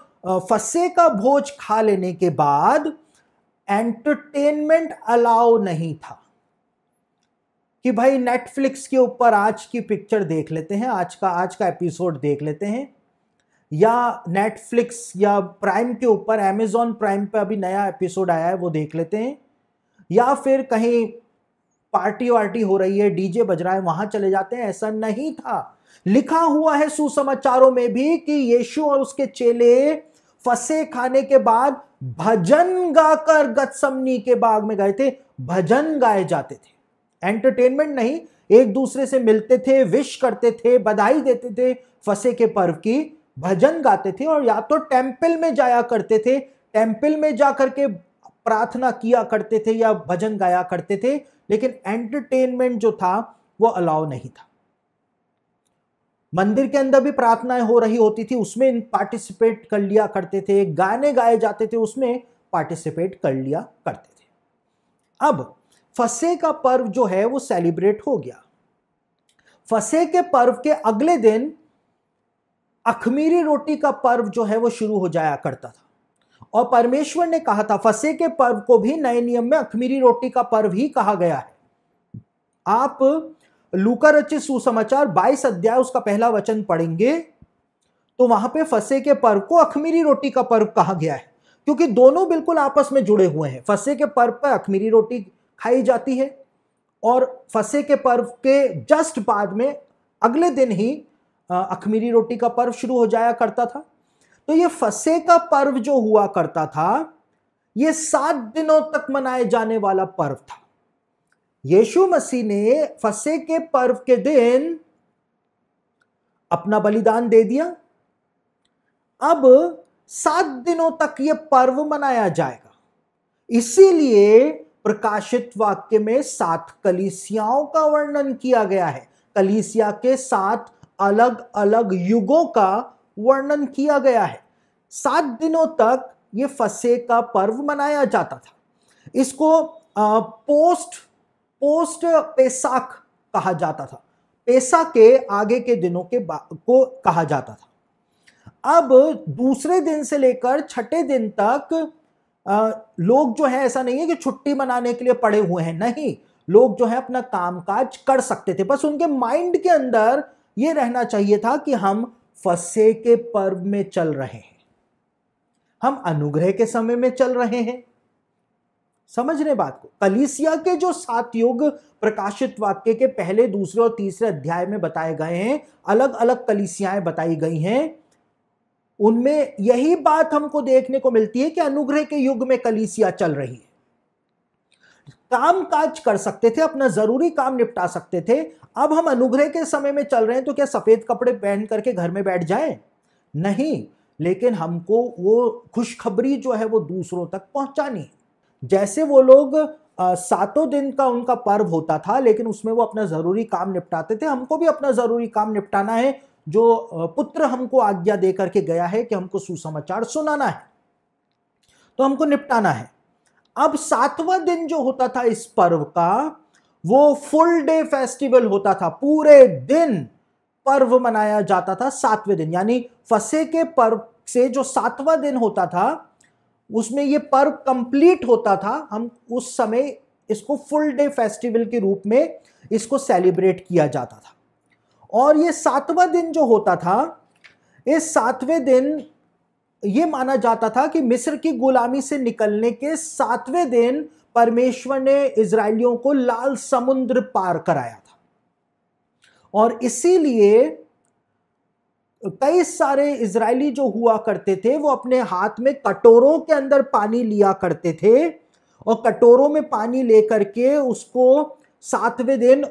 फसे का भोज खा लेने के बाद एंटरटेनमेंट अलाउ नहीं था कि भाई नेटफ्लिक्स के ऊपर आज की पिक्चर देख लेते हैं आज का आज का एपिसोड देख लेते हैं या नेटफ्लिक्स या प्राइम के ऊपर एमेजोन प्राइम पे अभी नया एपिसोड आया है वो देख लेते हैं या फिर कहीं पार्टी वार्टी हो रही है डीजे बज रहा है वहां चले जाते हैं ऐसा नहीं था लिखा हुआ है सुसमाचारों में भी कि यीशु और उसके चेले फसे खाने के बाद भजन गाकर गतसमनी के बाग में गए थे भजन गाए जाते थे एंटरटेनमेंट नहीं एक दूसरे से मिलते थे विश करते थे बधाई देते थे फंसे के पर्व की भजन गाते थे और या तो टेम्पल में जाया करते थे टेम्पल में जा करके प्रार्थना किया करते थे या भजन गाया करते थे लेकिन एंटरटेनमेंट जो था वो अलाउ नहीं था मंदिर के अंदर भी प्रार्थनाएं हो रही होती थी उसमें इन पार्टिसिपेट कर लिया करते थे गाने गाए जाते थे उसमें पार्टिसिपेट कर लिया करते थे अब फसे का पर्व जो है वो सेलिब्रेट हो गया फसे के पर्व के अगले दिन अखमीरी रोटी का पर्व जो है वो शुरू हो जाया करता था और परमेश्वर ने कहा था फसे के पर्व को भी नए नियम में अखमीरी रोटी का पर्व ही कहा गया है आप लूकर रचित सुसमाचार 22 अध्याय उसका पहला वचन पढ़ेंगे तो वहां पे फसे के पर्व को अखमीरी रोटी का पर्व कहा गया है क्योंकि दोनों बिल्कुल आपस में जुड़े हुए हैं फसे के पर्व पर अखमीरी रोटी खाई जाती है और फसे के पर्व के जस्ट बाद में अगले दिन ही अखमीरी रोटी का पर्व शुरू हो जाया करता था तो ये फसे का पर्व जो हुआ करता था ये सात दिनों तक मनाए जाने वाला पर्व था यीशु मसीह ने फसे के पर्व के दिन अपना बलिदान दे दिया अब सात दिनों तक यह पर्व मनाया जाएगा इसीलिए प्रकाशित वाक्य में सात कलिसियाओं का वर्णन किया गया है कलिसिया के सात अलग अलग युगों का वर्णन किया गया है सात दिनों तक ये फसे का पर्व मनाया जाता था इसको आ, पोस्ट पोस्ट पेसाक कहा जाता था पेसा के आगे के दिनों के को कहा जाता था अब दूसरे दिन से लेकर छठे दिन तक आ, लोग जो है ऐसा नहीं है कि छुट्टी मनाने के लिए पड़े हुए हैं नहीं लोग जो है अपना कामकाज कर सकते थे बस उनके माइंड के अंदर ये रहना चाहिए था कि हम फसे के पर्व में चल रहे हैं हम अनुग्रह के समय में चल रहे हैं समझ रहे बात को कलिसिया के जो सात युग प्रकाशित वाक्य के पहले दूसरे और तीसरे अध्याय में बताए गए हैं अलग अलग कलिसियाएं बताई गई हैं उनमें यही बात हमको देखने को मिलती है कि अनुग्रह के युग में कलिसिया चल रही है काम काज कर सकते थे अपना जरूरी काम निपटा सकते थे अब हम अनुग्रह के समय में चल रहे हैं तो क्या सफेद कपड़े पहन करके घर में बैठ जाए नहीं लेकिन हमको वो खुशखबरी जो है वो दूसरों तक पहुंचानी है जैसे वो लोग सातों दिन का उनका पर्व होता था लेकिन उसमें वो अपना ज़रूरी काम निपटाते थे हमको भी अपना ज़रूरी काम निपटाना है जो पुत्र हमको आज्ञा दे करके गया है कि हमको सुसमाचार सुनाना है तो हमको निपटाना है अब सातवां दिन जो होता था इस पर्व का वो फुल डे फेस्टिवल होता था पूरे दिन पर्व मनाया जाता था सातवें दिन यानी फसे के पर्व से जो सातवां दिन होता था उसमें ये पर्व कंप्लीट होता था हम उस समय इसको फुल डे फेस्टिवल के रूप में इसको सेलिब्रेट किया जाता था और ये सातवां दिन जो होता था इस सातवें दिन ये माना जाता था कि मिस्र की गुलामी से निकलने के सातवें दिन परमेश्वर ने इसराइलियों को लाल समुद्र पार कराया था और इसीलिए कई सारे इसराइली जो हुआ करते थे वो अपने हाथ में कटोरों के अंदर पानी लिया करते थे और कटोरों में पानी लेकर के उसको सातवें दिन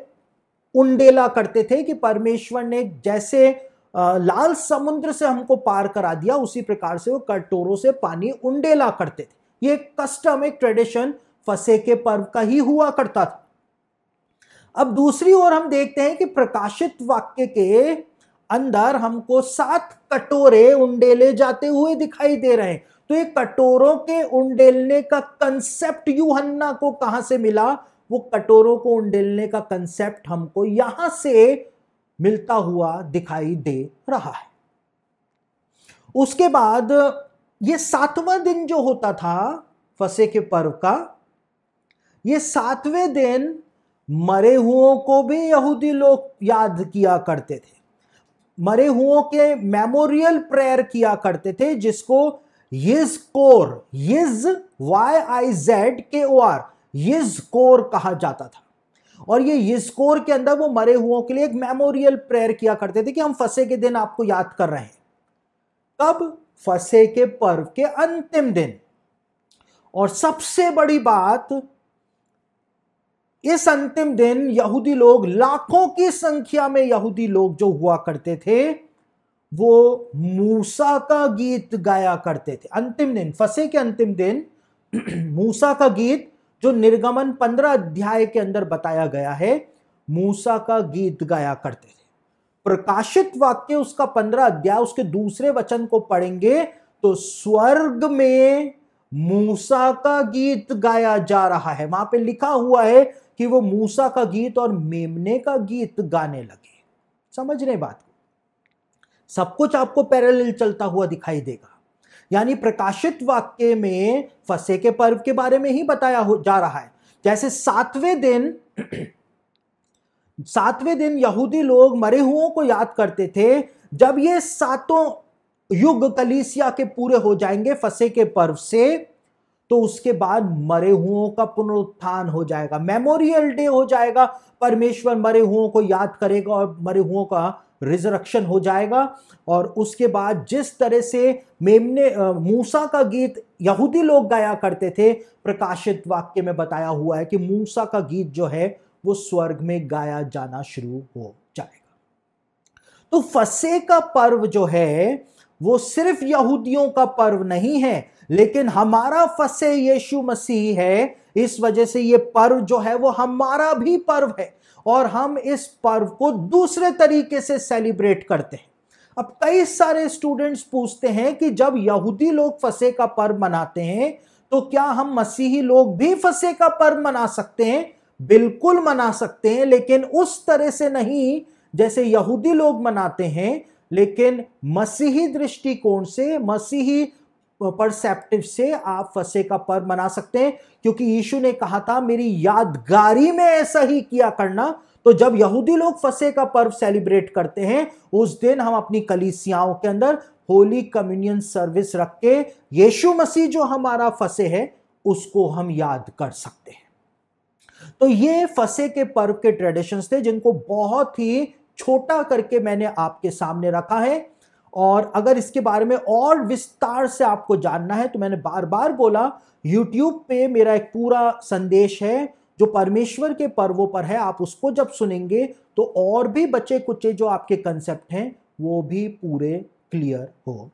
उंडेला करते थे कि परमेश्वर ने जैसे लाल समुद्र से हमको पार करा दिया उसी प्रकार से वो कटोरों से पानी उंडेला करते थे ये कस्टम एक ट्रेडिशन फसे के पर्व का ही हुआ करता था अब दूसरी ओर हम देखते हैं कि प्रकाशित वाक्य के अंदर हमको सात कटोरे उंडेले जाते हुए दिखाई दे रहे हैं तो ये कटोरों के उंडेलने का कंसेप्ट यूहन्ना को कहां से मिला वो कटोरों को उंडेलने का कंसेप्ट हमको यहां से मिलता हुआ दिखाई दे रहा है उसके बाद ये सातवां दिन जो होता था फसे के पर्व का ये सातवें दिन मरे हुओं को भी यहूदी लोग याद किया करते थे मरे हुओं के मेमोरियल प्रेयर किया करते थे जिसको यिज कोर यिज Y I Z K O are यिज core कहा जाता था और ये यस्कोर के अंदर वो मरे हुओं के लिए एक मेमोरियल प्रेयर किया करते थे कि हम फंसे के दिन आपको याद कर रहे हैं कब फंसे के पर्व के अंतिम दिन और सबसे बड़ी बात इस अंतिम दिन यहूदी लोग लाखों की संख्या में यहूदी लोग जो हुआ करते थे वो मूसा का गीत गाया करते थे अंतिम दिन फंसे के अंतिम दिन मूसा का गीत जो निर्गमन पंद्रह अध्याय के अंदर बताया गया है मूसा का गीत गाया करते थे प्रकाशित वाक्य उसका पंद्रह अध्याय उसके दूसरे वचन को पढ़ेंगे तो स्वर्ग में मूसा का गीत गाया जा रहा है वहां पे लिखा हुआ है कि वो मूसा का गीत और मेमने का गीत गाने लगे समझ रहे बात को सब कुछ आपको पैरेलल चलता हुआ दिखाई देगा यानी प्रकाशित वाक्य में फसे के पर्व के बारे में ही बताया हो जा रहा है जैसे सातवें दिन सातवें दिन यहूदी लोग मरे हुओं को याद करते थे जब ये सातों युग कलीसिया के पूरे हो जाएंगे फसे के पर्व से तो उसके बाद मरे हुओं का पुनरुत्थान हो जाएगा मेमोरियल डे हो जाएगा परमेश्वर मरे हुओं को याद करेगा और मरे हुओं का रिजरक्शन हो जाएगा और उसके बाद जिस तरह से मेमने मूसा का गीत यहूदी लोग गाया करते थे प्रकाशित वाक्य में बताया हुआ है कि मूसा का गीत जो है वो स्वर्ग में गाया जाना शुरू हो जाएगा तो फसे का पर्व जो है वो सिर्फ यहूदियों का पर्व नहीं है लेकिन हमारा फसे यीशु मसीह है इस वजह से ये पर्व जो है वो हमारा भी पर्व है और हम इस पर्व को दूसरे तरीके से सेलिब्रेट करते हैं अब कई सारे स्टूडेंट्स पूछते हैं कि जब यहूदी लोग फसे का पर्व मनाते हैं तो क्या हम मसीही लोग भी फसे का पर्व मना सकते हैं बिल्कुल मना सकते हैं लेकिन उस तरह से नहीं जैसे यहूदी लोग मनाते हैं लेकिन मसीही दृष्टिकोण से मसीही परसेप्टिव से आप फसे का पर्व मना सकते हैं क्योंकि यीशु ने कहा था मेरी यादगारी में ऐसा ही किया करना तो जब यहूदी लोग फसे का पर्व सेलिब्रेट करते हैं उस दिन हम अपनी कलीसियाओं के अंदर होली कम्युनियन सर्विस रख के यीशु मसीह जो हमारा फसे है उसको हम याद कर सकते हैं तो ये फसे के पर्व के ट्रेडिशंस थे जिनको बहुत ही छोटा करके मैंने आपके सामने रखा है और अगर इसके बारे में और विस्तार से आपको जानना है तो मैंने बार बार बोला यूट्यूब पे मेरा एक पूरा संदेश है जो परमेश्वर के पर्वों पर है आप उसको जब सुनेंगे तो और भी बचे कुचे जो आपके कंसेप्ट हैं वो भी पूरे क्लियर हो